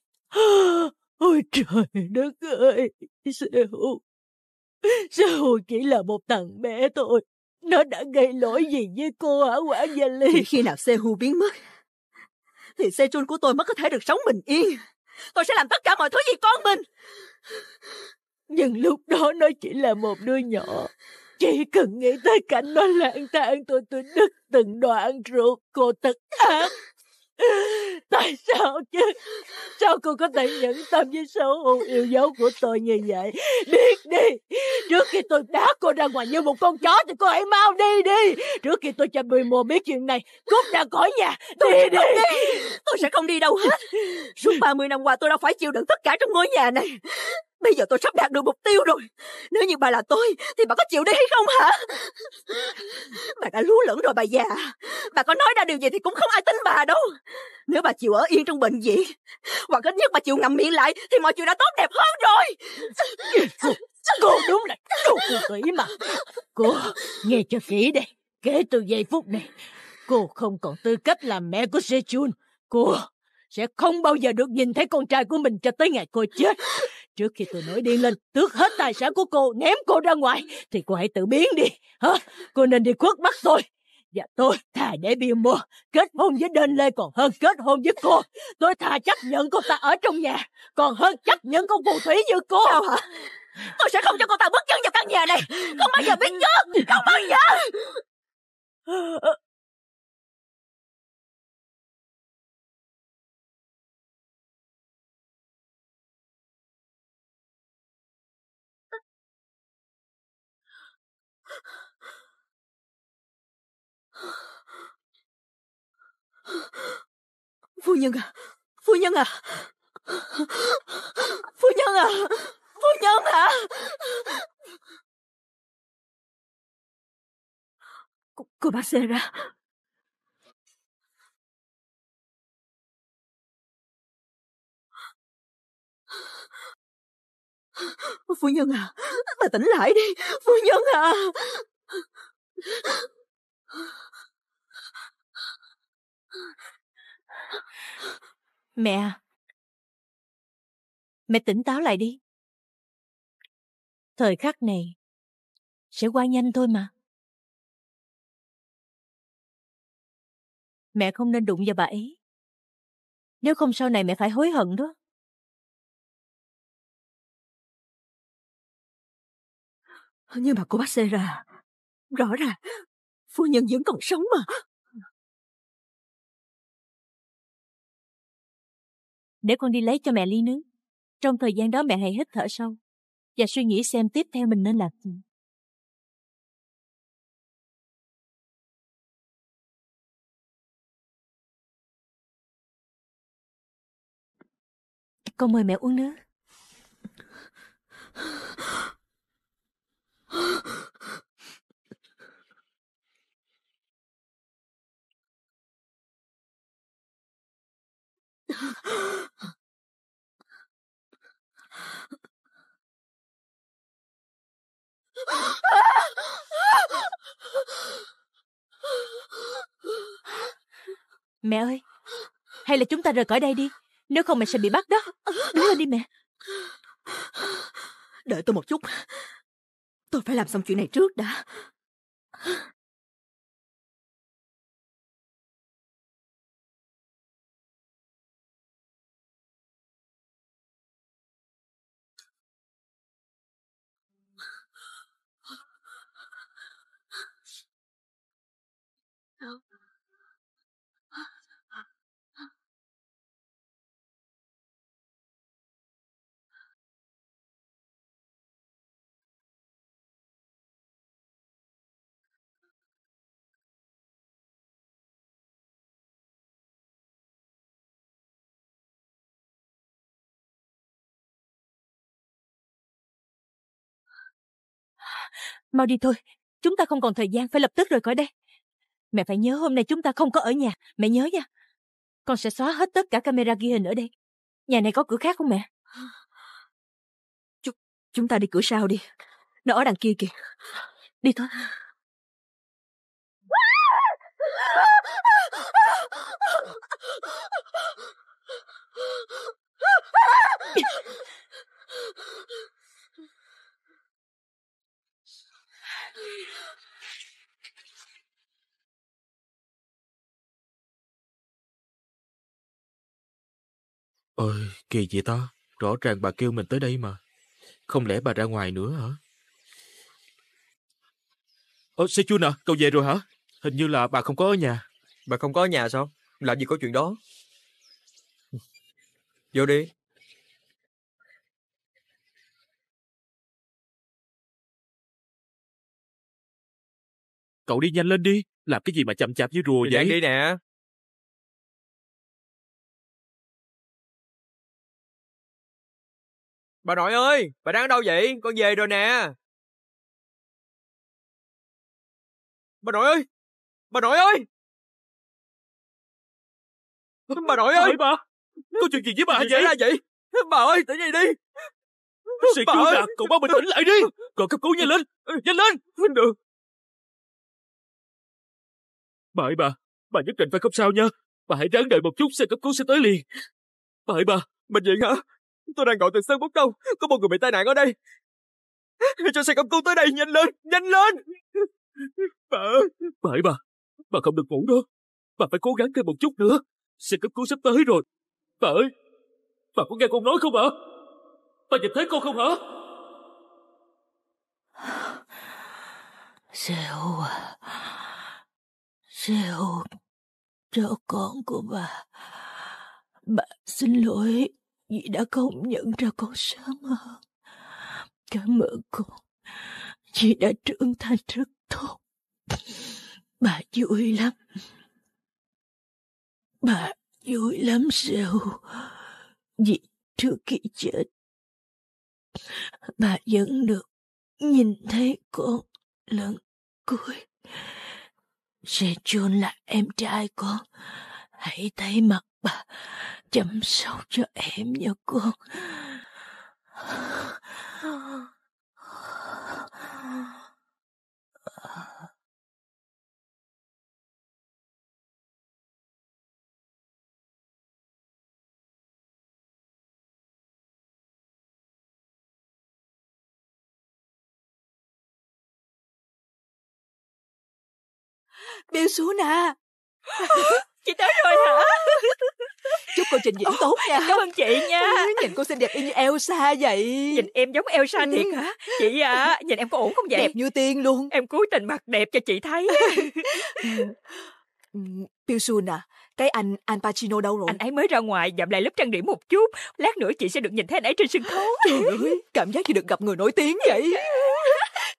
Ôi trời đất ơi, xe hưu. Xe hưu chỉ là một thằng bé thôi. Nó đã gây lỗi gì với cô hả quả gia ly? khi nào xe hưu biến mất, thì xe chun của tôi mới có thể được sống bình yên. Tôi sẽ làm tất cả mọi thứ vì con mình. Nhưng lúc đó nó chỉ là một đứa nhỏ. Chỉ cần nghĩ tới cảnh nó lang thang tôi tôi đứt từng đoạn ruột cô thật ác. tại sao chứ sao cô có thể nhẫn tâm với số hồn yêu dấu của tôi như vậy biết đi trước khi tôi đá cô ra ngoài như một con chó thì cô hãy mau đi đi trước khi tôi cho bùi mùa biết chuyện này cút ra khỏi nhà tôi đi đi. đi tôi sẽ không đi đâu hết suốt 30 năm qua tôi đã phải chịu đựng tất cả trong ngôi nhà này Bây giờ tôi sắp đạt được mục tiêu rồi Nếu như bà là tôi Thì bà có chịu đi hay không hả Bà đã lú lẫn rồi bà già Bà có nói ra điều gì thì cũng không ai tin bà đâu Nếu bà chịu ở yên trong bệnh viện Hoặc ít nhất bà chịu ngậm miệng lại Thì mọi chuyện đã tốt đẹp hơn rồi Cô đúng là đồ phù mà Cô nghe cho kỹ đây Kể từ giây phút này Cô không còn tư cách là mẹ của Sejun Cô sẽ không bao giờ được nhìn thấy con trai của mình cho tới ngày cô chết Trước khi tôi nổi điên lên, tước hết tài sản của cô, ném cô ra ngoài, thì cô hãy tự biến đi. Hả? Cô nên đi khuất mắt tôi. Và tôi thà để bị mua, kết hôn với đền lê còn hơn kết hôn với cô. Tôi thà chấp nhận cô ta ở trong nhà, còn hơn chấp nhận con phù thủy như cô. Sao hả? Tôi sẽ không cho cô ta bước chân vào căn nhà này. Không bao giờ biết trước, không bao giờ. 夫人啊！夫人啊！夫人啊！夫人啊！顾顾先生。Phu nhân à, bà tỉnh lại đi, phu nhân à. Mẹ, à. mẹ tỉnh táo lại đi. Thời khắc này sẽ qua nhanh thôi mà. Mẹ không nên đụng vào bà ấy. Nếu không sau này mẹ phải hối hận đó. Nhưng mà cô bác ra à? rõ ràng, phu nhân vẫn còn sống mà. Để con đi lấy cho mẹ ly nước. Trong thời gian đó mẹ hãy hít thở sâu và suy nghĩ xem tiếp theo mình nên làm gì. Con mời mẹ uống nước. Mẹ ơi Hay là chúng ta rời khỏi đây đi Nếu không mẹ sẽ bị bắt đó Đứng lên đi mẹ Đợi tôi một chút Tôi phải làm xong chuyện này trước đã. Mau đi thôi, chúng ta không còn thời gian, phải lập tức rời khỏi đây. Mẹ phải nhớ hôm nay chúng ta không có ở nhà, mẹ nhớ nha. Con sẽ xóa hết tất cả camera ghi hình ở đây. Nhà này có cửa khác không mẹ? Chúng, chúng ta đi cửa sau đi. Nó ở đằng kia kìa. Đi thôi. Ôi, kỳ vậy ta, rõ ràng bà kêu mình tới đây mà. Không lẽ bà ra ngoài nữa hả? Ơ, xe chun à, cậu về rồi hả? Hình như là bà không có ở nhà. Bà không có ở nhà sao? Làm gì có chuyện đó? Vô đi. Cậu đi nhanh lên đi, làm cái gì mà chậm chạp như rùa vậy? đi nè. Bà nội ơi, bà đang ở đâu vậy? Con về rồi nè. Bà nội ơi! Bà nội ơi! Bà nội ơi! Bà! Có chuyện gì với bà vậy? Ra vậy? Bà ơi, tỉnh dậy đi! Sĩ bà cứu ơi. cậu bao bình tĩnh lại đi! Cậu cấp cứu nhanh lên! Ừ, ừ. Nhanh lên! Được, Bà ơi bà, bà nhất định phải không sao nha. Bà hãy ráng đợi một chút xe cấp cứu sẽ tới liền. Bà ơi bà, bệnh viện hả? Tôi đang gọi từ sân bốc đâu, có một người bị tai nạn ở đây. Hãy cho xe cấp cứu tới đây, nhanh lên, nhanh lên. Bà, bà ơi bà, bà không được ngủ đâu. Bà phải cố gắng thêm một chút nữa. Xe cấp cứu sắp tới rồi. Bà ơi, bà có nghe con nói không hả? Bà nhìn thấy con không hả? Seoul à Xe cháu con của bà. Bà xin lỗi vì đã không nhận ra con sớm hơn. Cảm ơn con vì đã trưởng thành rất tốt. Bà vui lắm. Bà vui lắm sao? Vì trước khi chết, bà vẫn được nhìn thấy con lần cuối. Sejun là em trai con. Hãy thấy mặt bà chăm sóc cho em nha con. Biêu xuống nè Chị tới rồi hả Chúc cô trình diễn tốt nha Cảm ơn chị nha ừ, Nhìn cô xinh đẹp y như Elsa vậy Nhìn em giống Elsa thiệt hả Chị à Nhìn em có ổn không vậy Đẹp như tiên luôn Em cố tình mặc đẹp cho chị thấy ừ. Ừ, Biêu xuống nè cái anh Al Pacino đâu rồi? Anh ấy mới ra ngoài dặm lại lớp trang điểm một chút. Lát nữa chị sẽ được nhìn thấy anh ấy trên sân khấu. Trời ơi, cảm giác như được gặp người nổi tiếng vậy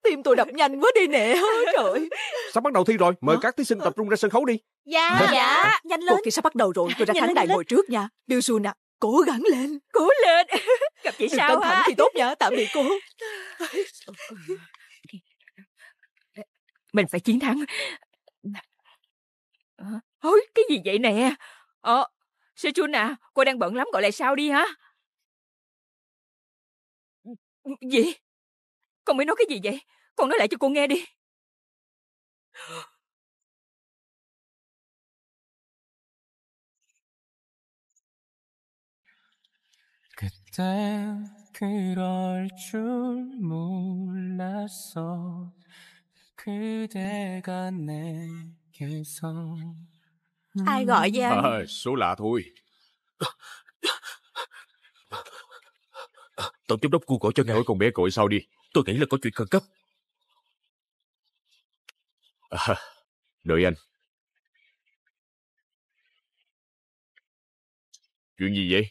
tim tôi đập nhanh quá đi nè trời sắp bắt đầu thi rồi mời Hả? các thí sinh ờ. tập trung ra sân khấu đi dạ dạ. dạ nhanh lên cuộc thi sắp bắt đầu rồi tôi ra nhanh khán đài ngồi trước nha Biêu su nè cố gắng lên cố lên gặp chị sao căng thẳng thì tốt nha tạm biệt cô mình phải chiến thắng ờ, ôi cái gì vậy nè ờ sơ chun à cô đang bận lắm gọi lại sao đi hả ừ, ừ, gì con mới nói cái gì vậy? Con nói lại cho cô nghe đi. Ai gọi vậy? anh? À, số lạ thôi. Tổng giám đốc cu cổ cho nghe hỏi con bé cội sao đi. Tôi nghĩ là có chuyện khẩn cấp. À, đợi anh. Chuyện gì vậy?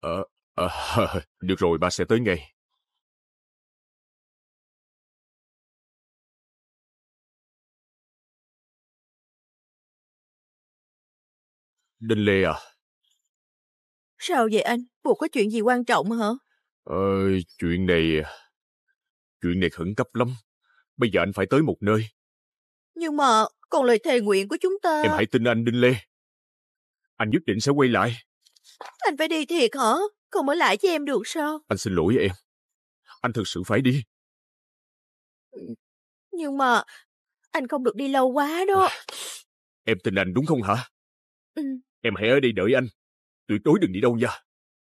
à, à, được rồi, ba sẽ tới ngay. Đinh Lê à, Sao vậy anh? Bộ có chuyện gì quan trọng hả? Ờ, chuyện này... Chuyện này khẩn cấp lắm. Bây giờ anh phải tới một nơi. Nhưng mà còn lời thề nguyện của chúng ta... Em hãy tin anh, Đinh Lê. Anh nhất định sẽ quay lại. Anh phải đi thiệt hả? Không ở lại với em được sao? Anh xin lỗi em. Anh thực sự phải đi. Nhưng mà anh không được đi lâu quá đó. À, em tin anh đúng không hả? Ừ. Em hãy ở đây đợi anh tuyệt đối đừng đi đâu nha.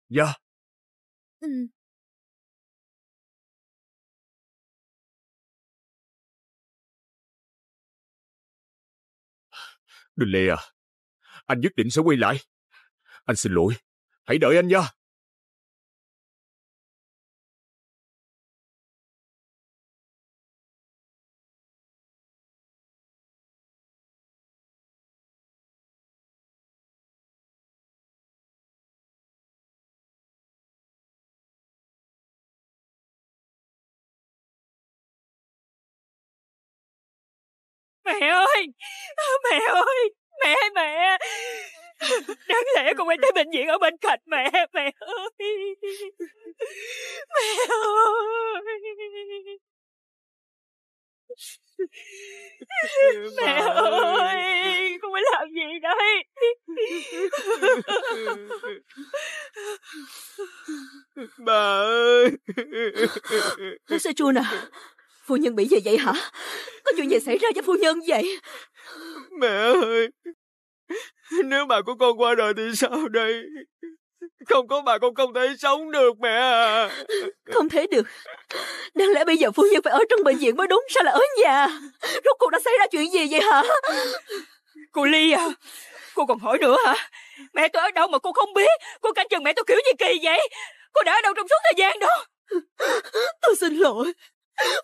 Nha. Ừ. Đừng lê à, anh nhất định sẽ quay lại. Anh xin lỗi, hãy đợi anh nha. Mẹ ơi Mẹ ơi Mẹ ơi mẹ Đáng lẽ con phải tới bệnh viện ở bên cạnh mẹ Mẹ ơi Mẹ ơi mẹ ơi con phải làm gì đây bà ơi sơ chun à Phu nhân bị gì vậy hả? Có chuyện gì xảy ra cho phu nhân vậy? Mẹ ơi! Nếu bà của con qua đời thì sao đây? Không có bà con không thể sống được mẹ à. Không thể được. Đáng lẽ bây giờ phu nhân phải ở trong bệnh viện mới đúng, sao lại ở nhà? Rốt cuộc đã xảy ra chuyện gì vậy hả? Cô Ly à, cô còn hỏi nữa hả? Mẹ tôi ở đâu mà cô không biết? Cô cảnh chừng mẹ tôi kiểu gì kỳ vậy? Cô đã ở đâu trong suốt thời gian đó? Tôi xin lỗi,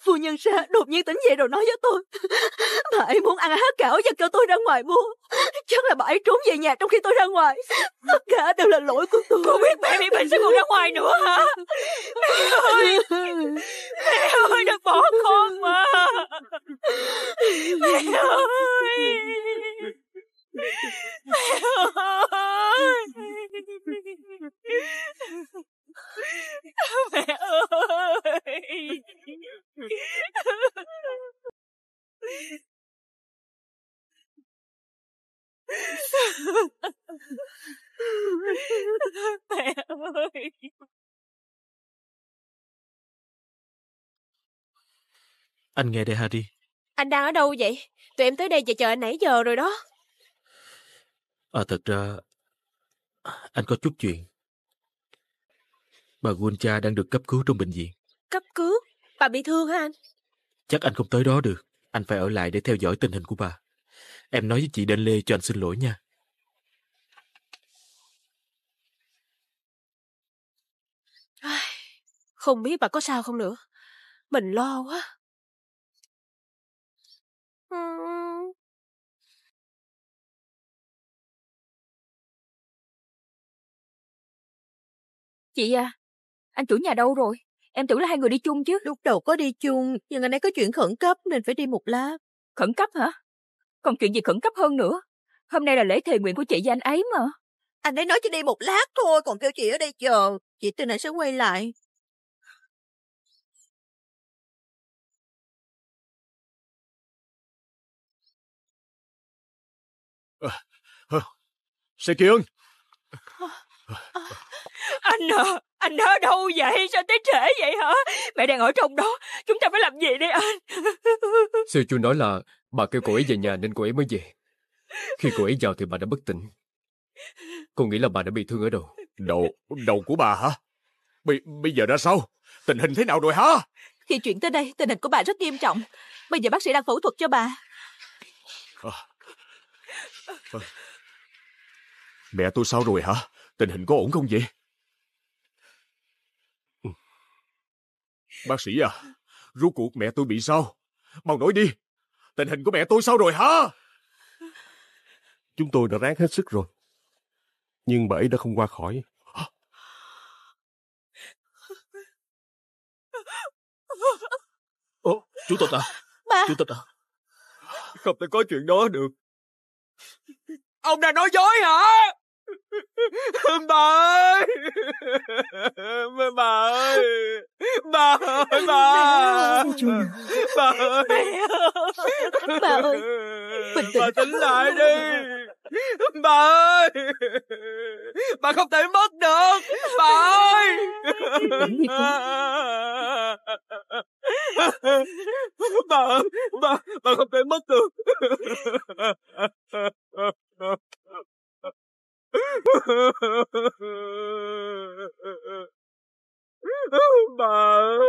Phu nhân ra đột nhiên tỉnh dậy rồi nói với tôi Bà ấy muốn ăn hát cảo và kêu tôi ra ngoài mua Chắc là bà ấy trốn về nhà trong khi tôi ra ngoài Tất cả đều là lỗi của tôi Cô biết mẹ bị bệnh sẽ còn ra ngoài nữa hả Mẹ ơi Mẹ ơi đừng bỏ con mà Mẹ ơi Mẹ ơi mẹ ơi mẹ ơi anh nghe đây harry anh đang ở đâu vậy tụi em tới đây và chờ anh nãy giờ rồi đó à thật ra anh có chút chuyện Bà Guncha đang được cấp cứu trong bệnh viện. Cấp cứu? Bà bị thương hả anh? Chắc anh không tới đó được. Anh phải ở lại để theo dõi tình hình của bà. Em nói với chị Đen Lê cho anh xin lỗi nha. Không biết bà có sao không nữa. Mình lo quá. Chị à, anh chủ nhà đâu rồi? Em tưởng là hai người đi chung chứ. Lúc đầu có đi chung, nhưng anh ấy có chuyện khẩn cấp nên phải đi một lát. Khẩn cấp hả? Còn chuyện gì khẩn cấp hơn nữa? Hôm nay là lễ thề nguyện của chị và anh ấy mà. Anh ấy nói chỉ đi một lát thôi, còn kêu chị ở đây chờ. Chị từ nãy sẽ quay lại. À, à, Sẽ kiên. anh à, anh ở đâu vậy? Sao tới trễ vậy hả? Mẹ đang ở trong đó. Chúng ta phải làm gì đây anh? Sư chú nói là bà kêu cô ấy về nhà nên cô ấy mới về. Khi cô ấy vào thì bà đã bất tỉnh. Cô nghĩ là bà đã bị thương ở đâu Đầu, đầu của bà hả? Bây, bây giờ ra sao? Tình hình thế nào rồi hả? Khi chuyển tới đây, tình hình của bà rất nghiêm trọng. Bây giờ bác sĩ đang phẫu thuật cho bà. À. À. Mẹ tôi sao rồi hả? Tình hình có ổn không vậy? Bác sĩ à, rốt cuộc mẹ tôi bị sao? Mau nói đi, tình hình của mẹ tôi sao rồi hả? Chúng tôi đã ráng hết sức rồi, nhưng bà ấy đã không qua khỏi. Ồ, chú tịch à? Ba! Chú tịch à? Không thể có chuyện đó được. Ông đang nói dối hả? bà ơi bà ơi bà ơi bà bà ơi bà ơi bà, tĩnh bà tỉnh lại đi bà ơi bà không thể mất được bà ơi bà bà bà không thể mất được Oh my.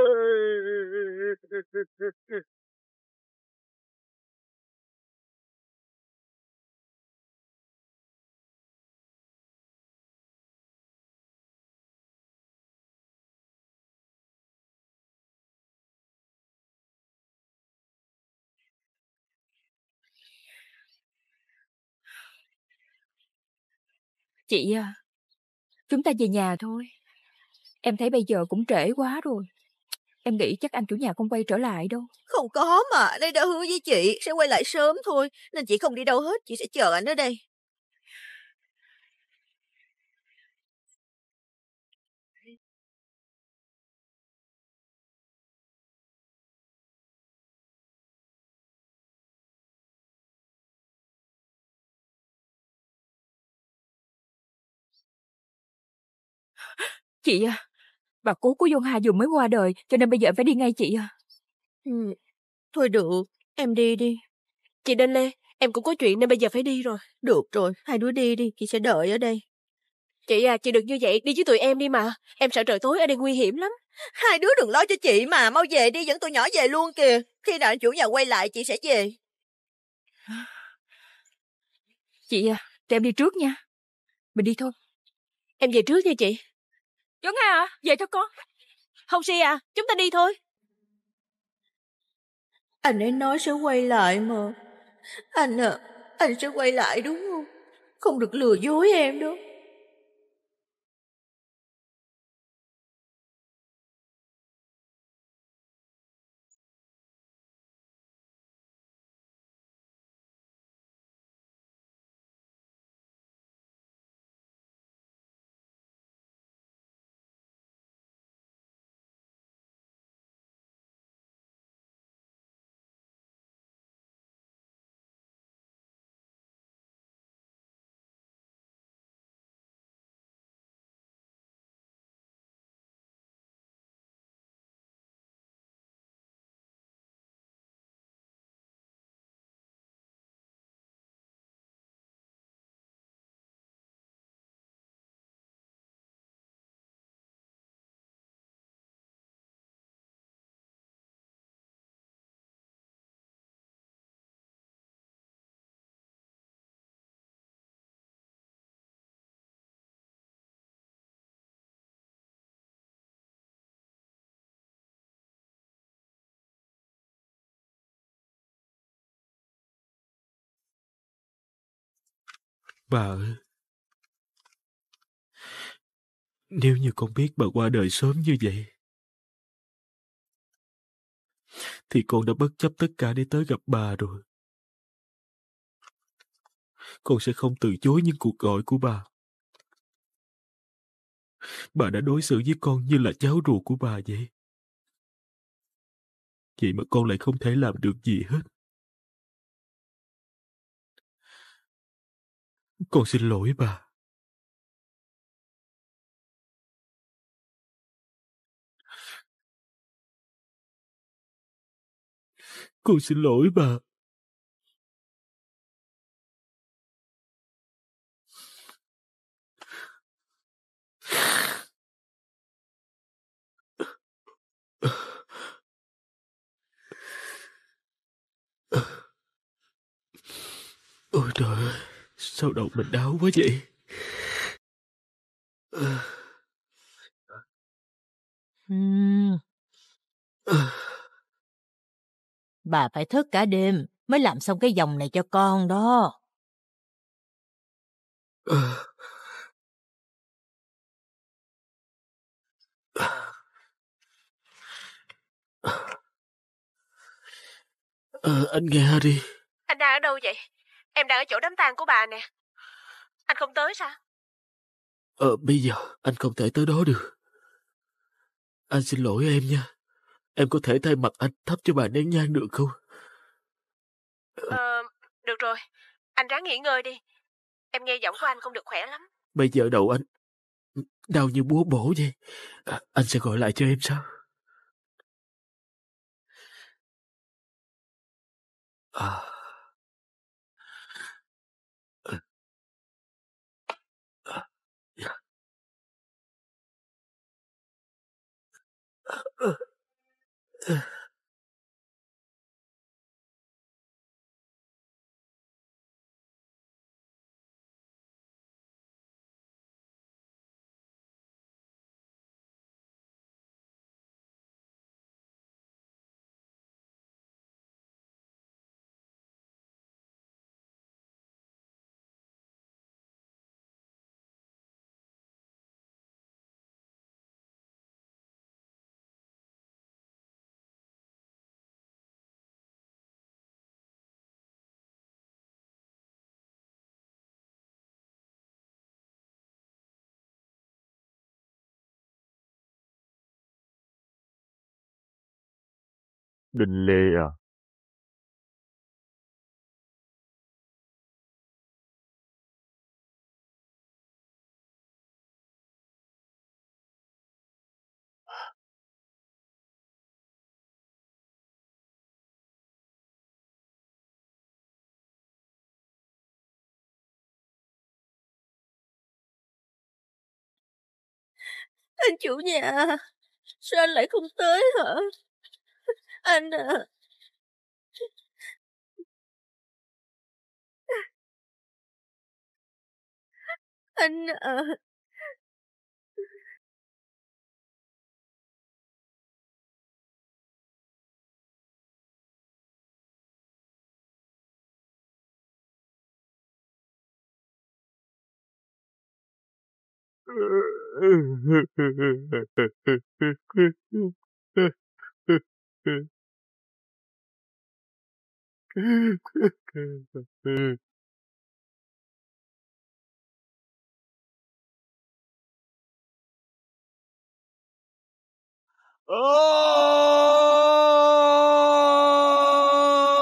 Chị à, chúng ta về nhà thôi. Em thấy bây giờ cũng trễ quá rồi. Em nghĩ chắc anh chủ nhà không quay trở lại đâu. Không có mà, đây đã hứa với chị, sẽ quay lại sớm thôi. Nên chị không đi đâu hết, chị sẽ chờ anh ở đây. Chị à, bà cố của Dung Hà vừa mới qua đời cho nên bây giờ em phải đi ngay chị à. Ừ, thôi được, em đi đi. Chị Đinh Lê, em cũng có chuyện nên bây giờ phải đi rồi. Được rồi, hai đứa đi đi, chị sẽ đợi ở đây. Chị à, chị đừng như vậy, đi với tụi em đi mà. Em sợ trời tối ở đây nguy hiểm lắm. Hai đứa đừng lo cho chị mà, mau về đi, dẫn tụi nhỏ về luôn kìa. Khi nào chủ nhà quay lại, chị sẽ về. Chị à, tụi em đi trước nha. Mình đi thôi. Em về trước nha chị. Tuấn Hai à, về cho con. Hồng Si à, chúng ta đi thôi. Anh ấy nói sẽ quay lại mà. Anh à, anh sẽ quay lại đúng không? Không được lừa dối em đâu. Bà Nếu như con biết bà qua đời sớm như vậy, thì con đã bất chấp tất cả để tới gặp bà rồi. Con sẽ không từ chối những cuộc gọi của bà. Bà đã đối xử với con như là cháu ruột của bà vậy. Vậy mà con lại không thể làm được gì hết. Con xin lỗi bà. Con xin lỗi bà. Ôi trời ơi. Sao đầu mình đau quá vậy? Bà phải thức cả đêm mới làm xong cái dòng này cho con đó. Ờ, anh nghe đi. Anh đang ở đâu vậy? Em đang ở chỗ đám tang của bà nè. Anh không tới sao? Ờ, bây giờ anh không thể tới đó được. Anh xin lỗi em nha. Em có thể thay mặt anh thắp cho bà nén nhang được không? Ờ, được rồi. Anh ráng nghỉ ngơi đi. Em nghe giọng của anh không được khỏe lắm. Bây giờ đầu anh đau như búa bổ vậy. À, anh sẽ gọi lại cho em sao? À... Ugh. Đình lê à Anh chủ nhà, sao anh lại không tới hả? Anna. Anna. oh!